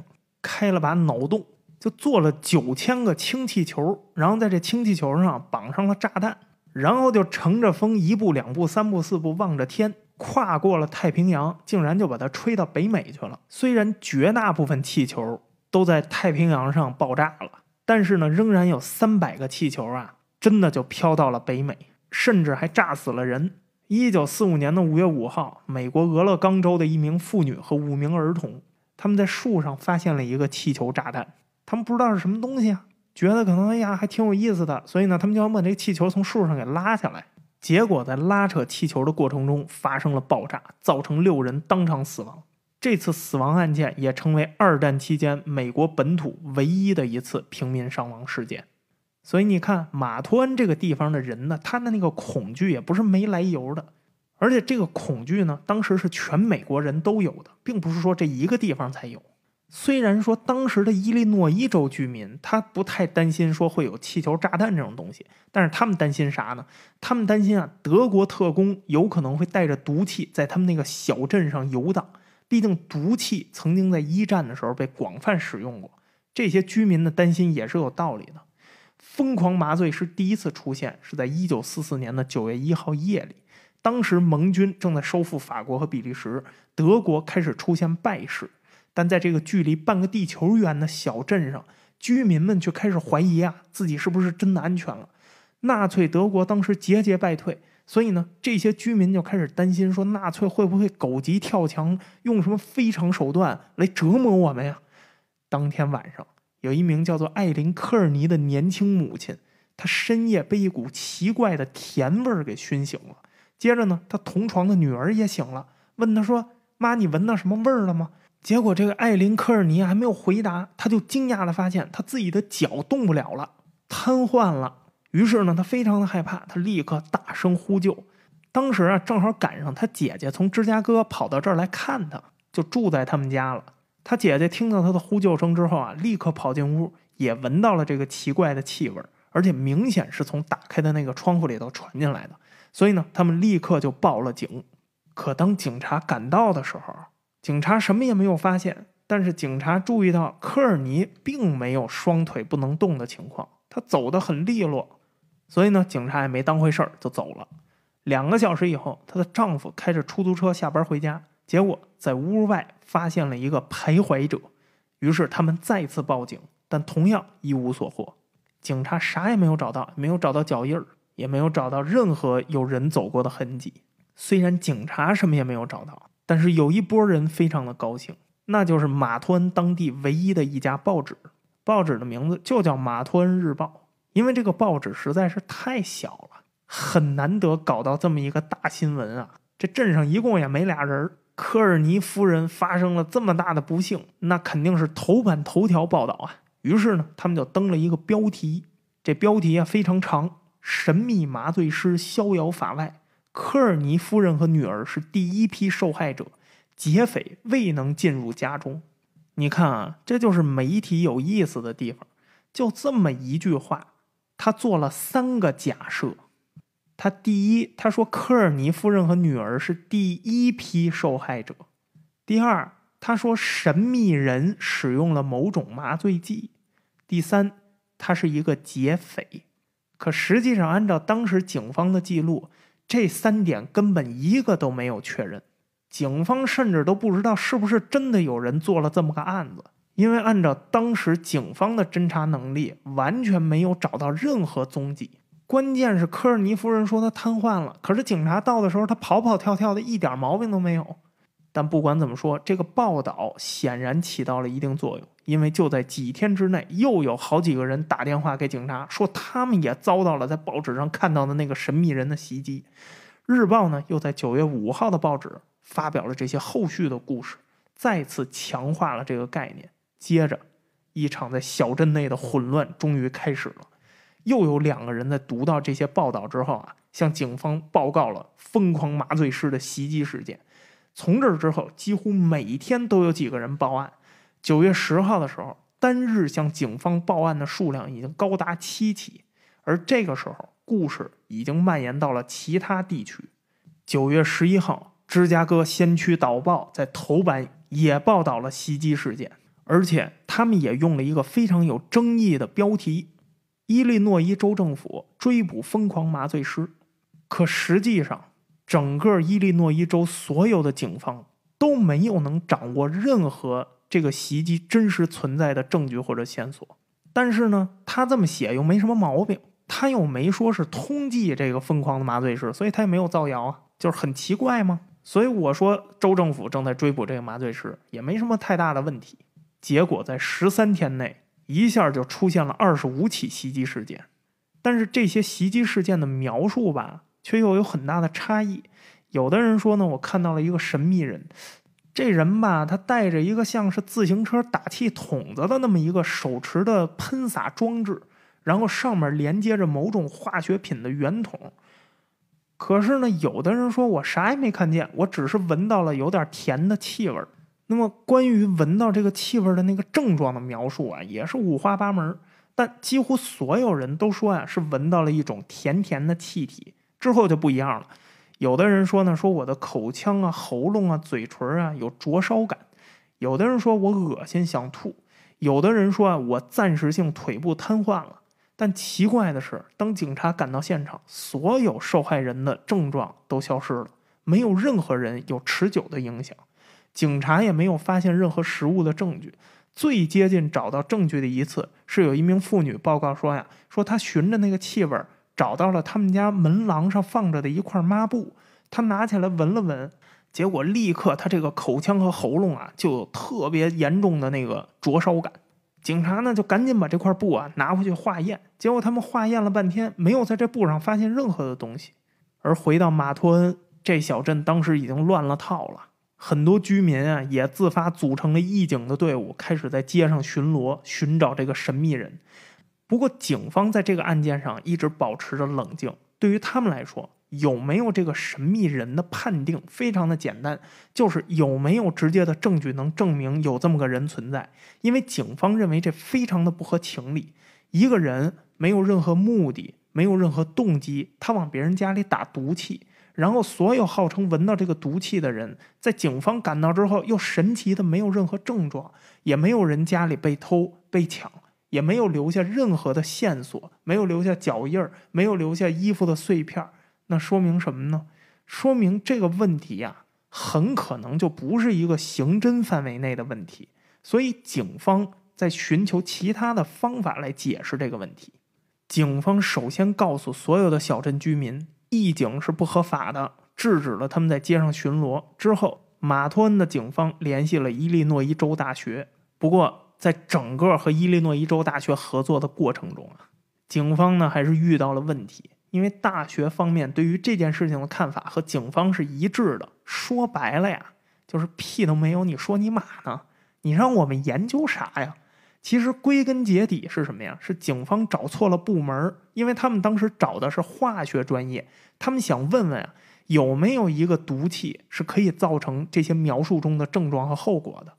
开了把脑洞，就做了九千个氢气球，然后在这氢气球上绑上了炸弹。然后就乘着风，一步两步、三步四步，望着天，跨过了太平洋，竟然就把它吹到北美去了。虽然绝大部分气球都在太平洋上爆炸了，但是呢，仍然有三百个气球啊，真的就飘到了北美，甚至还炸死了人。一九四五年的五月五号，美国俄勒冈州的一名妇女和五名儿童，他们在树上发现了一个气球炸弹，他们不知道是什么东西啊。觉得可能哎呀还挺有意思的，所以呢，他们就要把这个气球从树上给拉下来。结果在拉扯气球的过程中发生了爆炸，造成六人当场死亡。这次死亡案件也成为二战期间美国本土唯一的一次平民伤亡事件。所以你看，马托恩这个地方的人呢，他的那个恐惧也不是没来由的，而且这个恐惧呢，当时是全美国人都有的，并不是说这一个地方才有。虽然说当时的伊利诺伊州居民他不太担心说会有气球炸弹这种东西，但是他们担心啥呢？他们担心啊，德国特工有可能会带着毒气在他们那个小镇上游荡。毕竟毒气曾经在一战的时候被广泛使用过。这些居民的担心也是有道理的。疯狂麻醉师第一次出现，是在一九四四年的九月一号夜里。当时盟军正在收复法国和比利时，德国开始出现败势。但在这个距离半个地球远的小镇上，居民们却开始怀疑啊，自己是不是真的安全了？纳粹德国当时节节败退，所以呢，这些居民就开始担心，说纳粹会不会狗急跳墙，用什么非常手段来折磨我们呀？当天晚上，有一名叫做艾琳·科尔尼的年轻母亲，她深夜被一股奇怪的甜味儿给熏醒了。接着呢，她同床的女儿也醒了，问她说：“妈，你闻到什么味儿了吗？”结果，这个艾琳·科尔尼还没有回答，他就惊讶的发现他自己的脚动不了了，瘫痪了。于是呢，他非常的害怕，他立刻大声呼救。当时啊，正好赶上他姐姐从芝加哥跑到这儿来看他，就住在他们家了。他姐姐听到他的呼救声之后啊，立刻跑进屋，也闻到了这个奇怪的气味，而且明显是从打开的那个窗户里头传进来的。所以呢，他们立刻就报了警。可当警察赶到的时候，警察什么也没有发现，但是警察注意到科尔尼并没有双腿不能动的情况，他走得很利落，所以呢，警察也没当回事儿就走了。两个小时以后，她的丈夫开着出租车下班回家，结果在屋外发现了一个徘徊者，于是他们再次报警，但同样一无所获，警察啥也没有找到，没有找到脚印儿，也没有找到任何有人走过的痕迹。虽然警察什么也没有找到。但是有一波人非常的高兴，那就是马托恩当地唯一的一家报纸，报纸的名字就叫马托恩日报。因为这个报纸实在是太小了，很难得搞到这么一个大新闻啊！这镇上一共也没俩人，科尔尼夫人发生了这么大的不幸，那肯定是头版头条报道啊。于是呢，他们就登了一个标题，这标题啊非常长：神秘麻醉师逍遥法外。科尔尼夫人和女儿是第一批受害者，劫匪未能进入家中。你看啊，这就是媒体有意思的地方。就这么一句话，他做了三个假设：他第一，他说科尔尼夫人和女儿是第一批受害者；第二，他说神秘人使用了某种麻醉剂；第三，他是一个劫匪。可实际上，按照当时警方的记录。这三点根本一个都没有确认，警方甚至都不知道是不是真的有人做了这么个案子，因为按照当时警方的侦查能力，完全没有找到任何踪迹。关键是科尔尼夫人说她瘫痪了，可是警察到的时候，她跑跑跳跳的，一点毛病都没有。但不管怎么说，这个报道显然起到了一定作用。因为就在几天之内，又有好几个人打电话给警察，说他们也遭到了在报纸上看到的那个神秘人的袭击。日报呢又在九月五号的报纸发表了这些后续的故事，再次强化了这个概念。接着，一场在小镇内的混乱终于开始了。又有两个人在读到这些报道之后啊，向警方报告了疯狂麻醉师的袭击事件。从这之后，几乎每天都有几个人报案。九月十号的时候，单日向警方报案的数量已经高达七起，而这个时候，故事已经蔓延到了其他地区。九月十一号，芝加哥先驱导报在头版也报道了袭击事件，而且他们也用了一个非常有争议的标题：“伊利诺伊州政府追捕疯狂麻醉师”。可实际上，整个伊利诺伊州所有的警方都没有能掌握任何。这个袭击真实存在的证据或者线索，但是呢，他这么写又没什么毛病，他又没说是通缉这个疯狂的麻醉师，所以他也没有造谣啊，就是很奇怪吗？所以我说州政府正在追捕这个麻醉师也没什么太大的问题。结果在十三天内，一下就出现了二十五起袭击事件，但是这些袭击事件的描述吧，却又有很大的差异。有的人说呢，我看到了一个神秘人。这人吧，他带着一个像是自行车打气筒子的那么一个手持的喷洒装置，然后上面连接着某种化学品的圆筒。可是呢，有的人说我啥也没看见，我只是闻到了有点甜的气味。那么关于闻到这个气味的那个症状的描述啊，也是五花八门。但几乎所有人都说啊，是闻到了一种甜甜的气体。之后就不一样了。有的人说呢，说我的口腔啊、喉咙啊、嘴唇啊有灼烧感；有的人说我恶心想吐；有的人说啊，我暂时性腿部瘫痪了。但奇怪的是，当警察赶到现场，所有受害人的症状都消失了，没有任何人有持久的影响。警察也没有发现任何实物的证据。最接近找到证据的一次，是有一名妇女报告说呀，说她循着那个气味儿。找到了他们家门廊上放着的一块抹布，他拿起来闻了闻，结果立刻他这个口腔和喉咙啊就有特别严重的那个灼烧感。警察呢就赶紧把这块布啊拿回去化验，结果他们化验了半天没有在这布上发现任何的东西。而回到马托恩这小镇，当时已经乱了套了，很多居民啊也自发组成了义警的队伍，开始在街上巡逻寻找这个神秘人。不过，警方在这个案件上一直保持着冷静。对于他们来说，有没有这个神秘人的判定，非常的简单，就是有没有直接的证据能证明有这么个人存在。因为警方认为这非常的不合情理：一个人没有任何目的、没有任何动机，他往别人家里打毒气，然后所有号称闻到这个毒气的人，在警方赶到之后，又神奇的没有任何症状，也没有人家里被偷被抢。也没有留下任何的线索，没有留下脚印儿，没有留下衣服的碎片儿。那说明什么呢？说明这个问题呀，很可能就不是一个刑侦范围内的问题。所以，警方在寻求其他的方法来解释这个问题。警方首先告诉所有的小镇居民，义警是不合法的，制止了他们在街上巡逻。之后，马托恩的警方联系了伊利诺伊州大学，不过。在整个和伊利诺伊州大学合作的过程中啊，警方呢还是遇到了问题，因为大学方面对于这件事情的看法和警方是一致的。说白了呀，就是屁都没有，你说你马呢？你让我们研究啥呀？其实归根结底是什么呀？是警方找错了部门，因为他们当时找的是化学专业，他们想问问啊，有没有一个毒气是可以造成这些描述中的症状和后果的。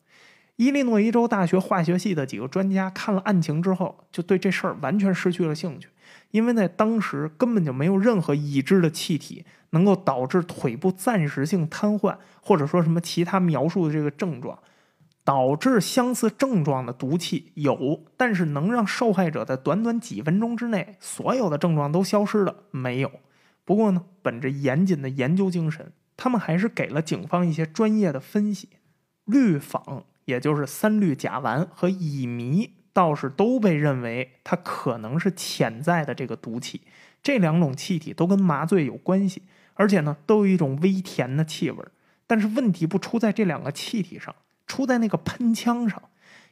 伊利诺伊州大学化学系的几个专家看了案情之后，就对这事儿完全失去了兴趣，因为在当时根本就没有任何已知的气体能够导致腿部暂时性瘫痪，或者说什么其他描述的这个症状导致相似症状的毒气有，但是能让受害者在短短几分钟之内所有的症状都消失了没有。不过呢，本着严谨的研究精神，他们还是给了警方一些专业的分析，氯仿。也就是三氯甲烷和乙醚倒是都被认为它可能是潜在的这个毒气，这两种气体都跟麻醉有关系，而且呢都有一种微甜的气味。但是问题不出在这两个气体上，出在那个喷枪上。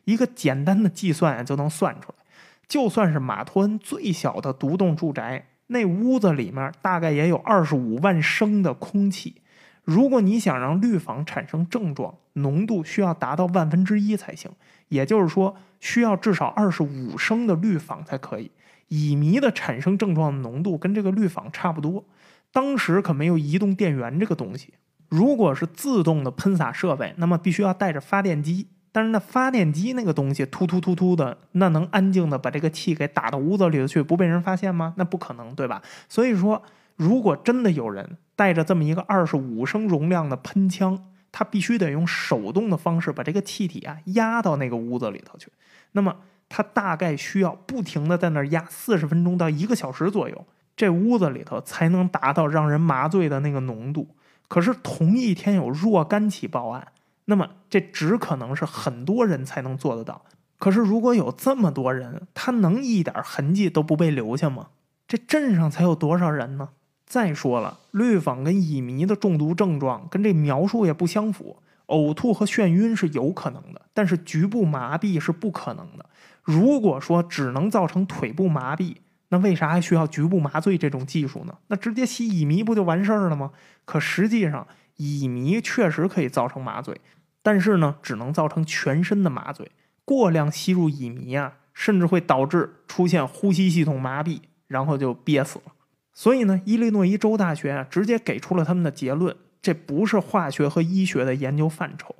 一个简单的计算就能算出来，就算是马托恩最小的独栋住宅，那屋子里面大概也有二十五万升的空气。如果你想让氯仿产生症状，浓度需要达到万分之一才行，也就是说，需要至少二十五升的氯仿才可以。乙醚的产生症状的浓度跟这个氯仿差不多。当时可没有移动电源这个东西，如果是自动的喷洒设备，那么必须要带着发电机。但是那发电机那个东西突突突突的，那能安静的把这个气给打到屋子里头去，不被人发现吗？那不可能，对吧？所以说，如果真的有人。带着这么一个二十五升容量的喷枪，他必须得用手动的方式把这个气体啊压到那个屋子里头去。那么他大概需要不停的在那儿压四十分钟到一个小时左右，这屋子里头才能达到让人麻醉的那个浓度。可是同一天有若干起报案，那么这只可能是很多人才能做得到。可是如果有这么多人，他能一点痕迹都不被留下吗？这镇上才有多少人呢？再说了，氯仿跟乙醚的中毒症状跟这描述也不相符，呕吐和眩晕是有可能的，但是局部麻痹是不可能的。如果说只能造成腿部麻痹，那为啥还需要局部麻醉这种技术呢？那直接吸乙醚不就完事儿了吗？可实际上，乙醚确实可以造成麻醉，但是呢，只能造成全身的麻醉。过量吸入乙醚啊，甚至会导致出现呼吸系统麻痹，然后就憋死了。所以呢，伊利诺伊州大学啊，直接给出了他们的结论：这不是化学和医学的研究范畴。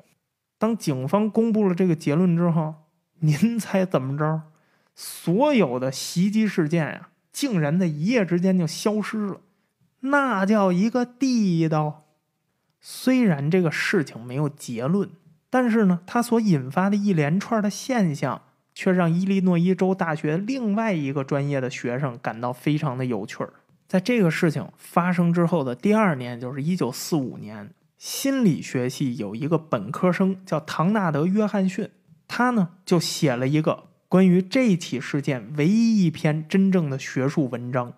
当警方公布了这个结论之后，您猜怎么着？所有的袭击事件啊，竟然在一夜之间就消失了，那叫一个地道。虽然这个事情没有结论，但是呢，它所引发的一连串的现象，却让伊利诺伊州大学另外一个专业的学生感到非常的有趣儿。在这个事情发生之后的第二年，就是一九四五年，心理学系有一个本科生叫唐纳德·约翰逊，他呢就写了一个关于这起事件唯一一篇真正的学术文章，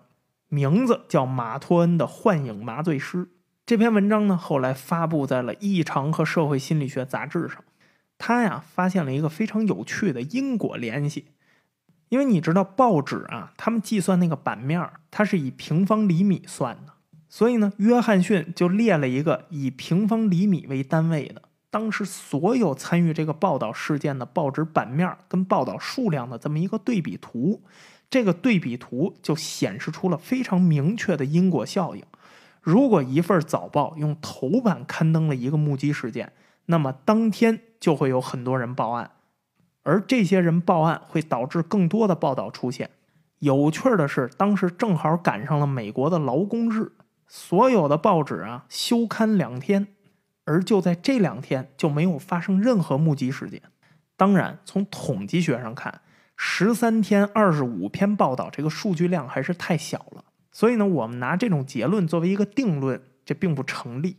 名字叫《马托恩的幻影麻醉师》。这篇文章呢后来发布在了《异常和社会心理学》杂志上。他呀发现了一个非常有趣的因果联系。因为你知道报纸啊，他们计算那个版面儿，它是以平方厘米算的，所以呢，约翰逊就列了一个以平方厘米为单位的，当时所有参与这个报道事件的报纸版面跟报道数量的这么一个对比图。这个对比图就显示出了非常明确的因果效应。如果一份早报用头版刊登了一个目击事件，那么当天就会有很多人报案。而这些人报案会导致更多的报道出现。有趣的是，当时正好赶上了美国的劳工日，所有的报纸啊休刊两天，而就在这两天就没有发生任何目击事件。当然，从统计学上看，十三天二十五篇报道这个数据量还是太小了，所以呢，我们拿这种结论作为一个定论，这并不成立。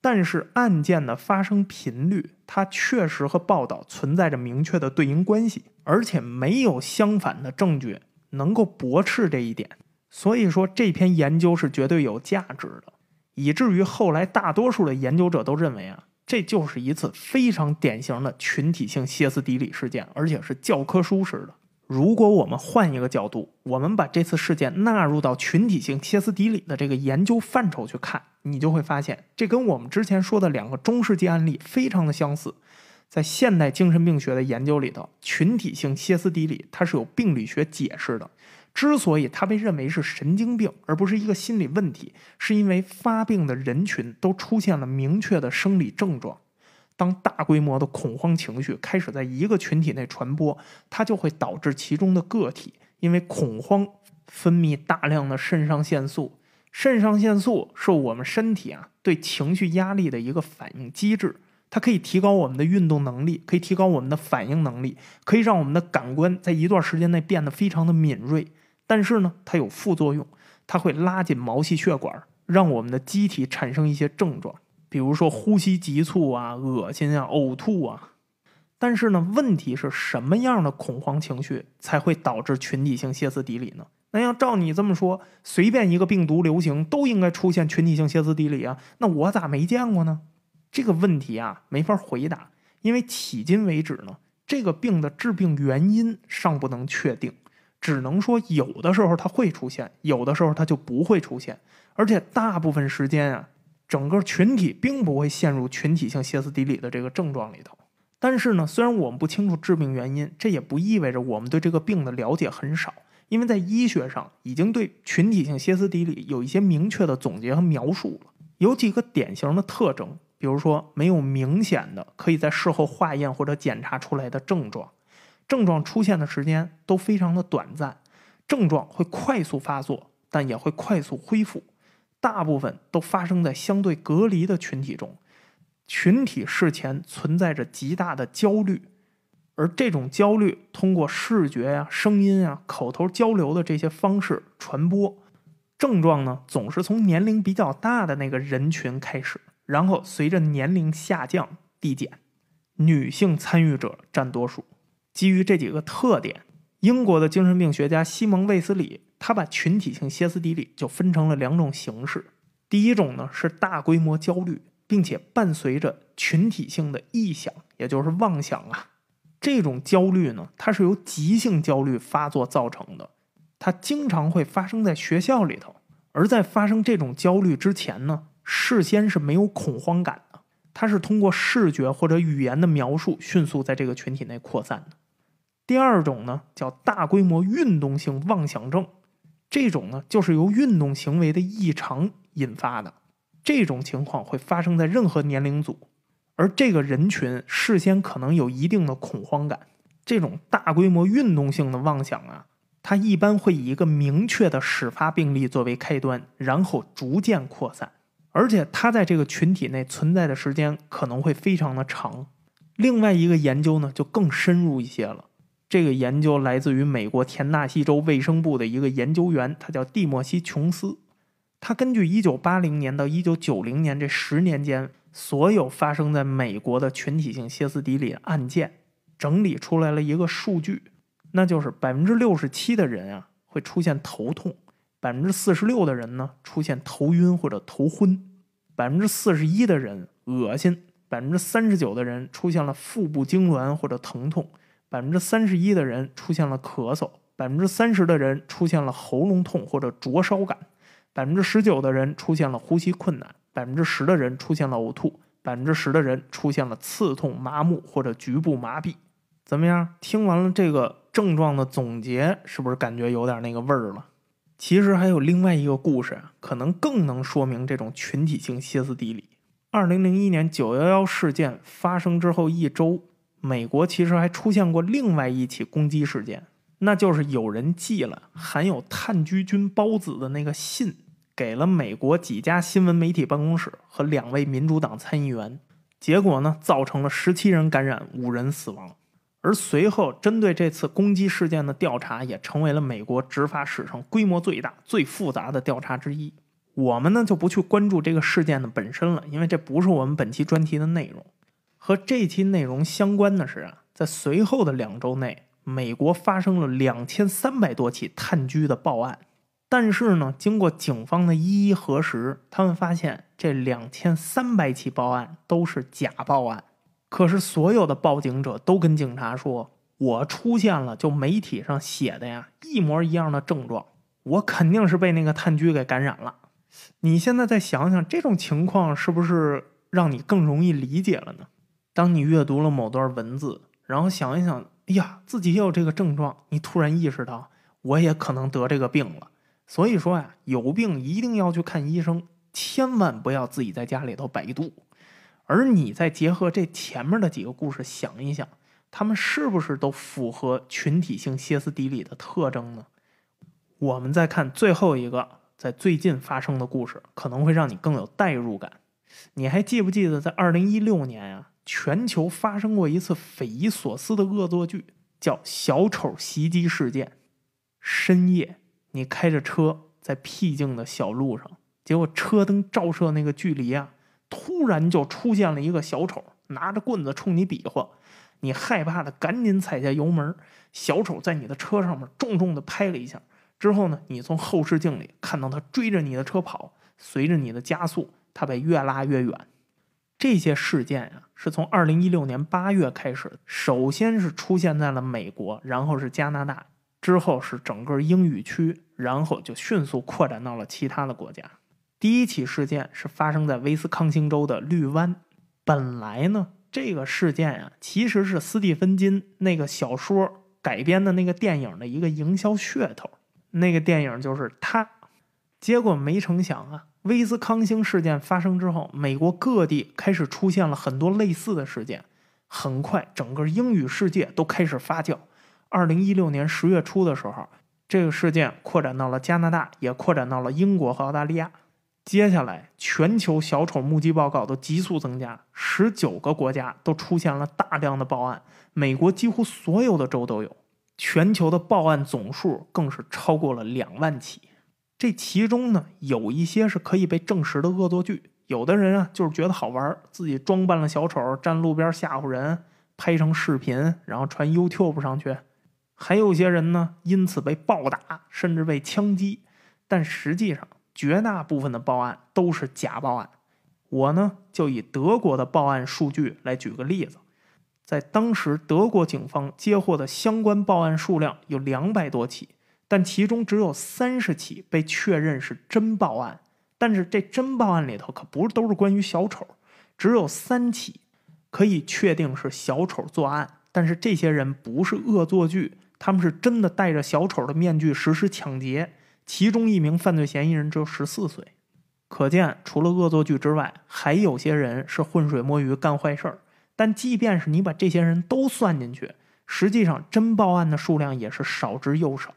但是案件的发生频率，它确实和报道存在着明确的对应关系，而且没有相反的证据能够驳斥这一点。所以说这篇研究是绝对有价值的，以至于后来大多数的研究者都认为啊，这就是一次非常典型的群体性歇斯底里事件，而且是教科书式的。如果我们换一个角度，我们把这次事件纳入到群体性歇斯底里的这个研究范畴去看，你就会发现，这跟我们之前说的两个中世纪案例非常的相似。在现代精神病学的研究里头，群体性歇斯底里它是有病理学解释的。之所以它被认为是神经病而不是一个心理问题，是因为发病的人群都出现了明确的生理症状。当大规模的恐慌情绪开始在一个群体内传播，它就会导致其中的个体因为恐慌分泌大量的肾上腺素。肾上腺素是我们身体啊对情绪压力的一个反应机制，它可以提高我们的运动能力，可以提高我们的反应能力，可以让我们的感官在一段时间内变得非常的敏锐。但是呢，它有副作用，它会拉紧毛细血管，让我们的机体产生一些症状。比如说呼吸急促啊、恶心啊、呕吐啊，但是呢，问题是什么样的恐慌情绪才会导致群体性歇斯底里呢？那要照你这么说，随便一个病毒流行都应该出现群体性歇斯底里啊？那我咋没见过呢？这个问题啊，没法回答，因为迄今为止呢，这个病的致病原因尚不能确定，只能说有的时候它会出现，有的时候它就不会出现，而且大部分时间啊。整个群体并不会陷入群体性歇斯底里的这个症状里头，但是呢，虽然我们不清楚致病原因，这也不意味着我们对这个病的了解很少，因为在医学上已经对群体性歇斯底里有一些明确的总结和描述了，有几个典型的特征，比如说没有明显的可以在事后化验或者检查出来的症状，症状出现的时间都非常的短暂，症状会快速发作，但也会快速恢复。大部分都发生在相对隔离的群体中，群体事前存在着极大的焦虑，而这种焦虑通过视觉呀、声音啊、口头交流的这些方式传播。症状呢总是从年龄比较大的那个人群开始，然后随着年龄下降递减。女性参与者占多数。基于这几个特点，英国的精神病学家西蒙·卫斯理。他把群体性歇斯底里就分成了两种形式，第一种呢是大规模焦虑，并且伴随着群体性的臆想，也就是妄想啊。这种焦虑呢，它是由急性焦虑发作造成的，它经常会发生在学校里头，而在发生这种焦虑之前呢，事先是没有恐慌感的，它是通过视觉或者语言的描述迅速在这个群体内扩散的。第二种呢叫大规模运动性妄想症。这种呢，就是由运动行为的异常引发的。这种情况会发生在任何年龄组，而这个人群事先可能有一定的恐慌感。这种大规模运动性的妄想啊，它一般会以一个明确的始发病例作为开端，然后逐渐扩散，而且它在这个群体内存在的时间可能会非常的长。另外一个研究呢，就更深入一些了。这个研究来自于美国田纳西州卫生部的一个研究员，他叫蒂莫西·琼斯。他根据1980年到1990年这十年间所有发生在美国的群体性歇斯底里案件，整理出来了一个数据，那就是百分之六十七的人啊会出现头痛，百分之四十六的人呢出现头晕或者头昏，百分之四十一的人恶心，百分之三十九的人出现了腹部痉挛或者疼痛。百分之三十一的人出现了咳嗽，百分之三十的人出现了喉咙痛或者灼烧感，百分之十九的人出现了呼吸困难，百分之十的人出现了呕吐，百分之十的人出现了刺痛、麻木或者局部麻痹。怎么样？听完了这个症状的总结，是不是感觉有点那个味儿了？其实还有另外一个故事，可能更能说明这种群体性歇斯底里。二零零一年九幺幺事件发生之后一周。美国其实还出现过另外一起攻击事件，那就是有人寄了含有炭疽菌孢子的那个信，给了美国几家新闻媒体办公室和两位民主党参议员，结果呢，造成了十七人感染，五人死亡。而随后针对这次攻击事件的调查，也成为了美国执法史上规模最大、最复杂的调查之一。我们呢就不去关注这个事件的本身了，因为这不是我们本期专题的内容。和这期内容相关的是啊，在随后的两周内，美国发生了两千三百多起炭疽的报案，但是呢，经过警方的一一核实，他们发现这两千三百起报案都是假报案。可是所有的报警者都跟警察说：“我出现了就媒体上写的呀一模一样的症状，我肯定是被那个炭疽给感染了。”你现在再想想这种情况，是不是让你更容易理解了呢？当你阅读了某段文字，然后想一想，哎呀，自己也有这个症状，你突然意识到我也可能得这个病了。所以说呀，有病一定要去看医生，千万不要自己在家里头百度。而你再结合这前面的几个故事想一想，他们是不是都符合群体性歇斯底里的特征呢？我们再看最后一个，在最近发生的故事，可能会让你更有代入感。你还记不记得在二零一六年呀？全球发生过一次匪夷所思的恶作剧，叫小丑袭击事件。深夜，你开着车在僻静的小路上，结果车灯照射那个距离啊，突然就出现了一个小丑，拿着棍子冲你比划。你害怕的赶紧踩下油门，小丑在你的车上面重重的拍了一下。之后呢，你从后视镜里看到他追着你的车跑，随着你的加速，他被越拉越远。这些事件啊，是从二零一六年八月开始，首先是出现在了美国，然后是加拿大，之后是整个英语区，然后就迅速扩展到了其他的国家。第一起事件是发生在威斯康星州的绿湾。本来呢，这个事件啊，其实是斯蒂芬金那个小说改编的那个电影的一个营销噱头，那个电影就是他。结果没成想啊。威斯康星事件发生之后，美国各地开始出现了很多类似的事件。很快，整个英语世界都开始发酵。二零一六年十月初的时候，这个事件扩展到了加拿大，也扩展到了英国和澳大利亚。接下来，全球小丑目击报告都急速增加，十九个国家都出现了大量的报案，美国几乎所有的州都有。全球的报案总数更是超过了两万起。这其中呢，有一些是可以被证实的恶作剧，有的人啊就是觉得好玩，自己装扮了小丑，站路边吓唬人，拍成视频，然后传 YouTube 上去；还有些人呢，因此被暴打，甚至被枪击。但实际上，绝大部分的报案都是假报案。我呢，就以德国的报案数据来举个例子，在当时，德国警方接获的相关报案数量有两百多起。但其中只有三十起被确认是真报案，但是这真报案里头可不是都是关于小丑，只有三起可以确定是小丑作案，但是这些人不是恶作剧，他们是真的戴着小丑的面具实施抢劫，其中一名犯罪嫌疑人只有十四岁，可见除了恶作剧之外，还有些人是浑水摸鱼干坏事儿。但即便是你把这些人都算进去，实际上真报案的数量也是少之又少。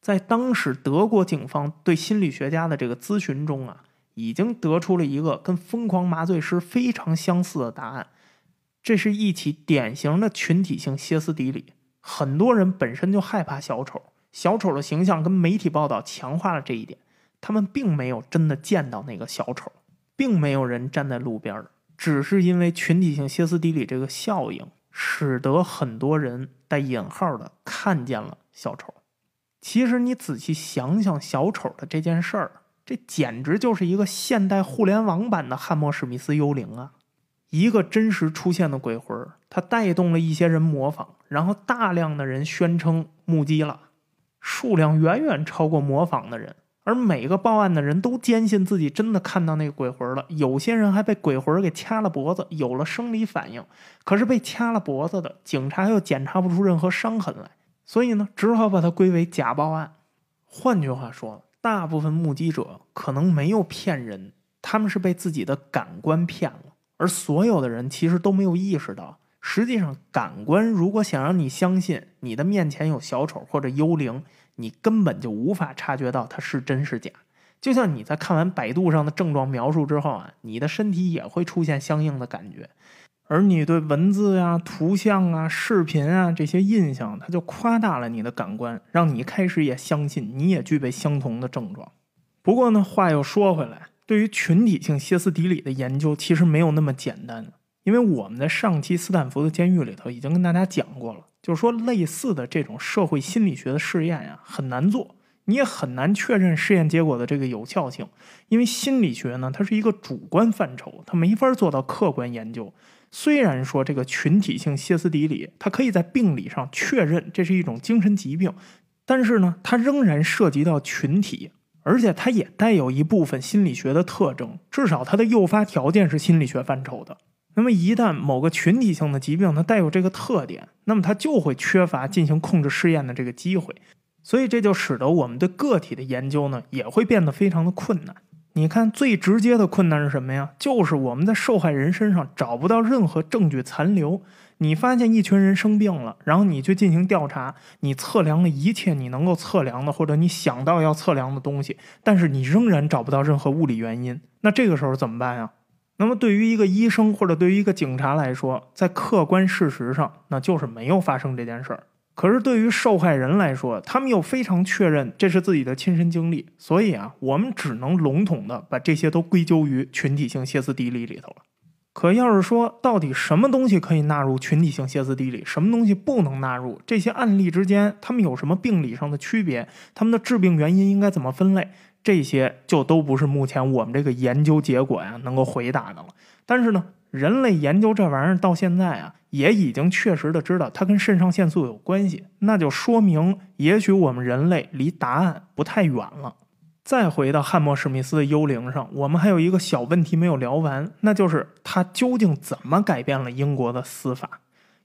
在当时，德国警方对心理学家的这个咨询中啊，已经得出了一个跟疯狂麻醉师非常相似的答案。这是一起典型的群体性歇斯底里。很多人本身就害怕小丑，小丑的形象跟媒体报道强化了这一点。他们并没有真的见到那个小丑，并没有人站在路边儿，只是因为群体性歇斯底里这个效应，使得很多人带引号的看见了小丑。其实你仔细想想，小丑的这件事儿，这简直就是一个现代互联网版的汉默史密斯幽灵啊！一个真实出现的鬼魂，它带动了一些人模仿，然后大量的人宣称目击了，数量远远超过模仿的人。而每个报案的人都坚信自己真的看到那个鬼魂了，有些人还被鬼魂给掐了脖子，有了生理反应。可是被掐了脖子的警察又检查不出任何伤痕来。所以呢，只好把它归为假报案。换句话说，大部分目击者可能没有骗人，他们是被自己的感官骗了。而所有的人其实都没有意识到，实际上感官如果想让你相信你的面前有小丑或者幽灵，你根本就无法察觉到它是真是假。就像你在看完百度上的症状描述之后啊，你的身体也会出现相应的感觉。而你对文字啊、图像啊、视频啊这些印象，它就夸大了你的感官，让你开始也相信你也具备相同的症状。不过呢，话又说回来，对于群体性歇斯底里的研究其实没有那么简单，因为我们在上期斯坦福的监狱里头已经跟大家讲过了，就是说类似的这种社会心理学的试验啊很难做，你也很难确认试验结果的这个有效性，因为心理学呢它是一个主观范畴，它没法做到客观研究。虽然说这个群体性歇斯底里，它可以在病理上确认这是一种精神疾病，但是呢，它仍然涉及到群体，而且它也带有一部分心理学的特征，至少它的诱发条件是心理学范畴的。那么一旦某个群体性的疾病它带有这个特点，那么它就会缺乏进行控制试验的这个机会，所以这就使得我们对个体的研究呢也会变得非常的困难。你看，最直接的困难是什么呀？就是我们在受害人身上找不到任何证据残留。你发现一群人生病了，然后你去进行调查，你测量了一切你能够测量的或者你想到要测量的东西，但是你仍然找不到任何物理原因。那这个时候怎么办呀？那么对于一个医生或者对于一个警察来说，在客观事实上，那就是没有发生这件事儿。可是对于受害人来说，他们又非常确认这是自己的亲身经历，所以啊，我们只能笼统的把这些都归咎于群体性歇斯底里里头了。可要是说到底什么东西可以纳入群体性歇斯底里，什么东西不能纳入，这些案例之间他们有什么病理上的区别，他们的致病原因应该怎么分类，这些就都不是目前我们这个研究结果呀能够回答的了。但是呢。人类研究这玩意儿到现在啊，也已经确实的知道它跟肾上腺素有关系，那就说明也许我们人类离答案不太远了。再回到汉默史密斯的幽灵上，我们还有一个小问题没有聊完，那就是他究竟怎么改变了英国的司法？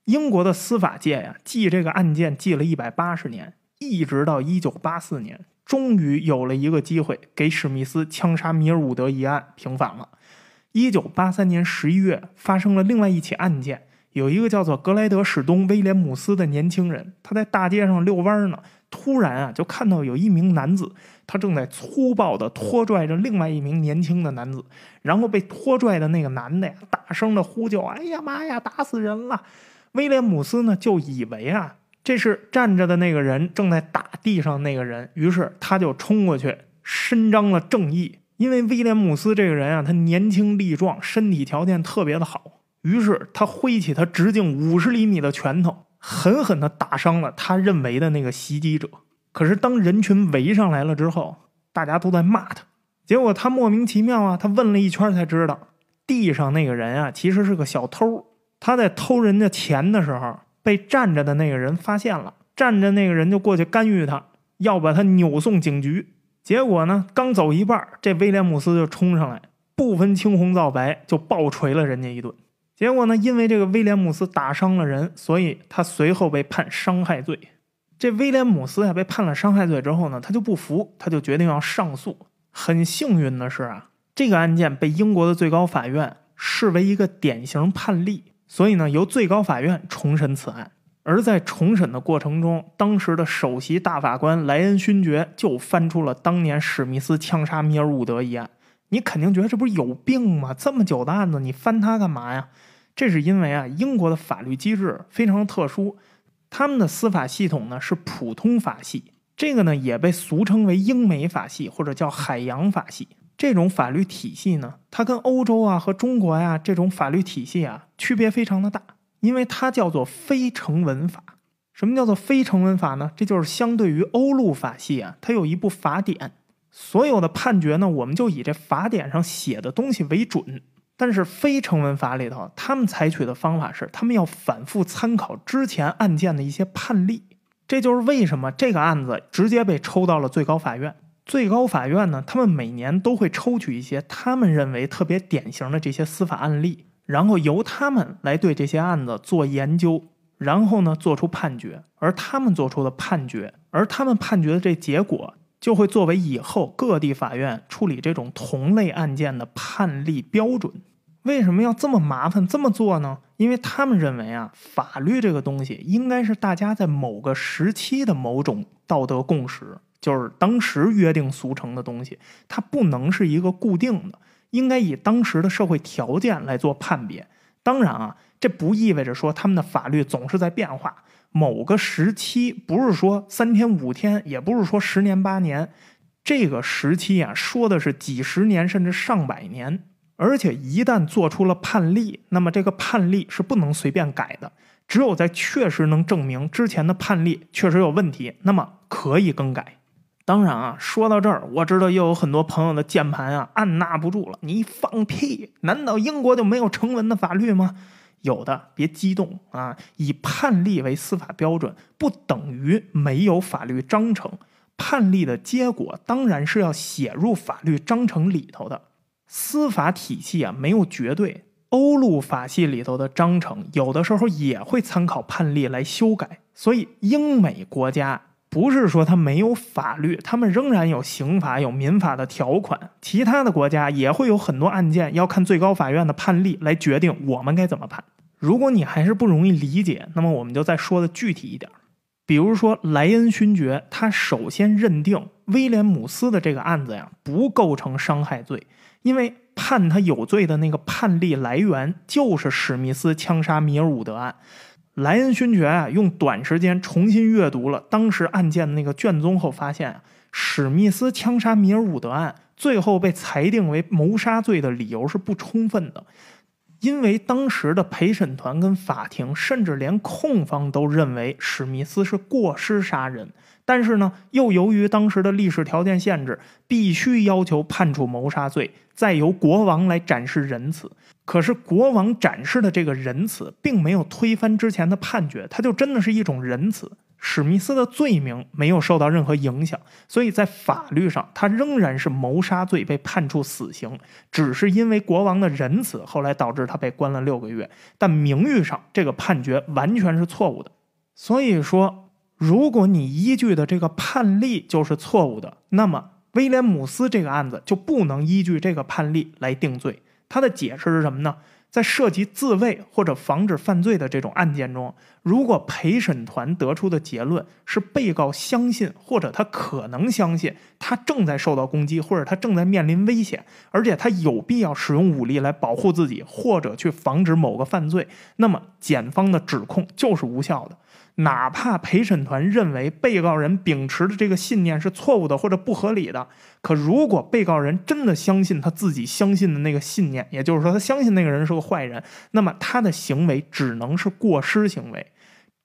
英国的司法界呀，记这个案件记了一百八十年，一直到一九八四年，终于有了一个机会，给史密斯枪杀米尔伍德一案平反了。一九八三年十一月发生了另外一起案件，有一个叫做格莱德史东威廉姆斯的年轻人，他在大街上遛弯呢，突然啊就看到有一名男子，他正在粗暴地拖拽着另外一名年轻的男子，然后被拖拽的那个男的呀，大声的呼救：“哎呀妈呀，打死人了！”威廉姆斯呢就以为啊，这是站着的那个人正在打地上那个人，于是他就冲过去伸张了正义。因为威廉姆斯这个人啊，他年轻力壮，身体条件特别的好，于是他挥起他直径五十厘米的拳头，狠狠地打伤了他认为的那个袭击者。可是当人群围上来了之后，大家都在骂他。结果他莫名其妙啊，他问了一圈才知道，地上那个人啊，其实是个小偷。他在偷人家钱的时候，被站着的那个人发现了，站着那个人就过去干预他，要把他扭送警局。结果呢？刚走一半，这威廉姆斯就冲上来，不分青红皂白就暴锤了人家一顿。结果呢？因为这个威廉姆斯打伤了人，所以他随后被判伤害罪。这威廉姆斯呀被判了伤害罪之后呢，他就不服，他就决定要上诉。很幸运的是啊，这个案件被英国的最高法院视为一个典型判例，所以呢，由最高法院重审此案。而在重审的过程中，当时的首席大法官莱恩勋爵就翻出了当年史密斯枪杀米尔伍德一案。你肯定觉得这不是有病吗？这么久的案子，你翻它干嘛呀？这是因为啊，英国的法律机制非常的特殊，他们的司法系统呢是普通法系，这个呢也被俗称为英美法系或者叫海洋法系。这种法律体系呢，它跟欧洲啊和中国呀这种法律体系啊区别非常的大。因为它叫做非成文法。什么叫做非成文法呢？这就是相对于欧陆法系啊，它有一部法典，所有的判决呢，我们就以这法典上写的东西为准。但是非成文法里头，他们采取的方法是，他们要反复参考之前案件的一些判例。这就是为什么这个案子直接被抽到了最高法院。最高法院呢，他们每年都会抽取一些他们认为特别典型的这些司法案例。然后由他们来对这些案子做研究，然后呢做出判决。而他们做出的判决，而他们判决的这结果，就会作为以后各地法院处理这种同类案件的判例标准。为什么要这么麻烦这么做呢？因为他们认为啊，法律这个东西应该是大家在某个时期的某种道德共识，就是当时约定俗成的东西，它不能是一个固定的。应该以当时的社会条件来做判别，当然啊，这不意味着说他们的法律总是在变化。某个时期不是说三天五天，也不是说十年八年，这个时期啊说的是几十年甚至上百年。而且一旦做出了判例，那么这个判例是不能随便改的，只有在确实能证明之前的判例确实有问题，那么可以更改。当然啊，说到这儿，我知道又有很多朋友的键盘啊按捺不住了。你放屁？难道英国就没有成文的法律吗？有的，别激动啊！以判例为司法标准，不等于没有法律章程。判例的结果当然是要写入法律章程里头的。司法体系啊，没有绝对。欧陆法系里头的章程，有的时候也会参考判例来修改。所以，英美国家。不是说他没有法律，他们仍然有刑法、有民法的条款。其他的国家也会有很多案件，要看最高法院的判例来决定我们该怎么判。如果你还是不容易理解，那么我们就再说的具体一点。比如说，莱恩勋爵他首先认定威廉姆斯的这个案子呀不构成伤害罪，因为判他有罪的那个判例来源就是史密斯枪杀米尔伍德案。莱恩勋爵啊，用短时间重新阅读了当时案件的那个卷宗后，发现啊，史密斯枪杀米尔伍德案最后被裁定为谋杀罪的理由是不充分的，因为当时的陪审团跟法庭，甚至连控方都认为史密斯是过失杀人。但是呢，又由于当时的历史条件限制，必须要求判处谋杀罪，再由国王来展示仁慈。可是国王展示的这个仁慈，并没有推翻之前的判决，他就真的是一种仁慈。史密斯的罪名没有受到任何影响，所以在法律上，他仍然是谋杀罪被判处死刑，只是因为国王的仁慈，后来导致他被关了六个月。但名誉上，这个判决完全是错误的。所以说。如果你依据的这个判例就是错误的，那么威廉姆斯这个案子就不能依据这个判例来定罪。他的解释是什么呢？在涉及自卫或者防止犯罪的这种案件中，如果陪审团得出的结论是被告相信或者他可能相信他正在受到攻击或者他正在面临危险，而且他有必要使用武力来保护自己或者去防止某个犯罪，那么检方的指控就是无效的。哪怕陪审团认为被告人秉持的这个信念是错误的或者不合理的，可如果被告人真的相信他自己相信的那个信念，也就是说他相信那个人是个坏人，那么他的行为只能是过失行为。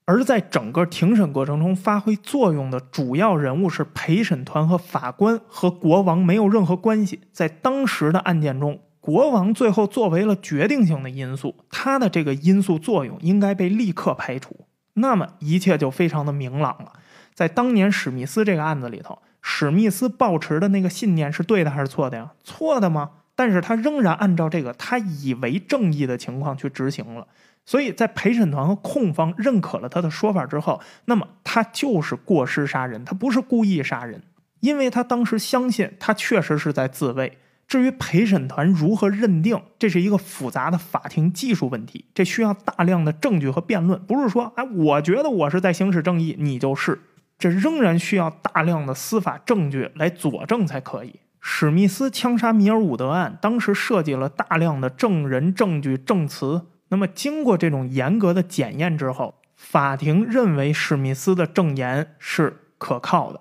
而在整个庭审过程中发挥作用的主要人物是陪审团和法官，和国王没有任何关系。在当时的案件中，国王最后作为了决定性的因素，他的这个因素作用应该被立刻排除。那么一切就非常的明朗了，在当年史密斯这个案子里头，史密斯抱持的那个信念是对的还是错的呀？错的吗？但是他仍然按照这个他以为正义的情况去执行了。所以在陪审团和控方认可了他的说法之后，那么他就是过失杀人，他不是故意杀人，因为他当时相信他确实是在自卫。至于陪审团如何认定，这是一个复杂的法庭技术问题，这需要大量的证据和辩论。不是说，哎，我觉得我是在行使正义，你就是。这仍然需要大量的司法证据来佐证才可以。史密斯枪杀米尔伍德案当时设计了大量的证人、证据、证词。那么经过这种严格的检验之后，法庭认为史密斯的证言是可靠的。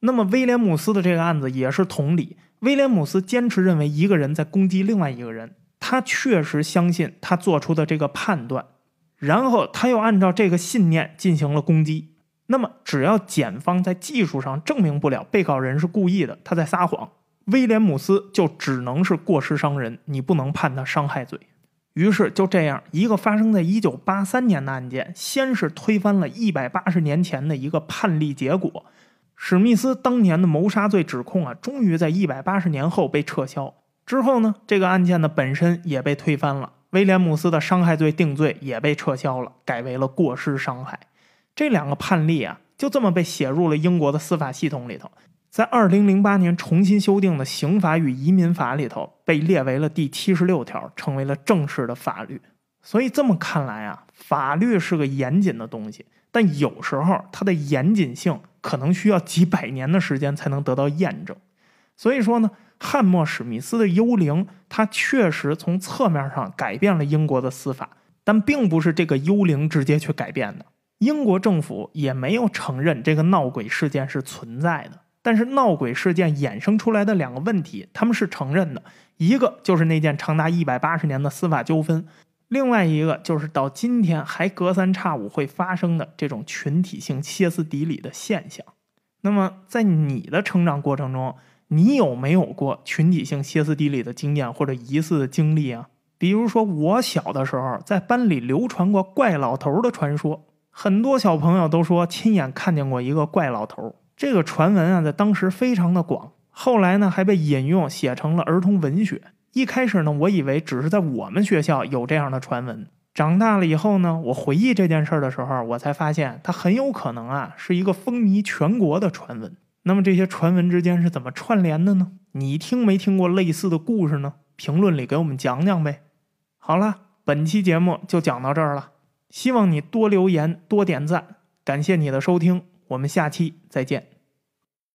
那么威廉姆斯的这个案子也是同理。威廉姆斯坚持认为一个人在攻击另外一个人，他确实相信他做出的这个判断，然后他又按照这个信念进行了攻击。那么，只要检方在技术上证明不了被告人是故意的，他在撒谎，威廉姆斯就只能是过失伤人，你不能判他伤害罪。于是，就这样一个发生在1983年的案件，先是推翻了180年前的一个判例结果。史密斯当年的谋杀罪指控啊，终于在一百八十年后被撤销。之后呢，这个案件的本身也被推翻了，威廉姆斯的伤害罪定罪也被撤销了，改为了过失伤害。这两个判例啊，就这么被写入了英国的司法系统里头。在二零零八年重新修订的刑法与移民法里头，被列为了第七十六条，成为了正式的法律。所以这么看来啊，法律是个严谨的东西。但有时候它的严谨性可能需要几百年的时间才能得到验证，所以说呢，汉默史密斯的幽灵它确实从侧面上改变了英国的司法，但并不是这个幽灵直接去改变的。英国政府也没有承认这个闹鬼事件是存在的，但是闹鬼事件衍生出来的两个问题，他们是承认的，一个就是那件长达一百八十年的司法纠纷。另外一个就是到今天还隔三差五会发生的这种群体性歇斯底里的现象。那么，在你的成长过程中，你有没有过群体性歇斯底里的经验或者疑似的经历啊？比如说，我小的时候在班里流传过怪老头的传说，很多小朋友都说亲眼看见过一个怪老头。这个传闻啊，在当时非常的广，后来呢还被引用写成了儿童文学。一开始呢，我以为只是在我们学校有这样的传闻。长大了以后呢，我回忆这件事儿的时候，我才发现它很有可能啊，是一个风靡全国的传闻。那么这些传闻之间是怎么串联的呢？你听没听过类似的故事呢？评论里给我们讲讲呗。好了，本期节目就讲到这儿了。希望你多留言、多点赞，感谢你的收听，我们下期再见。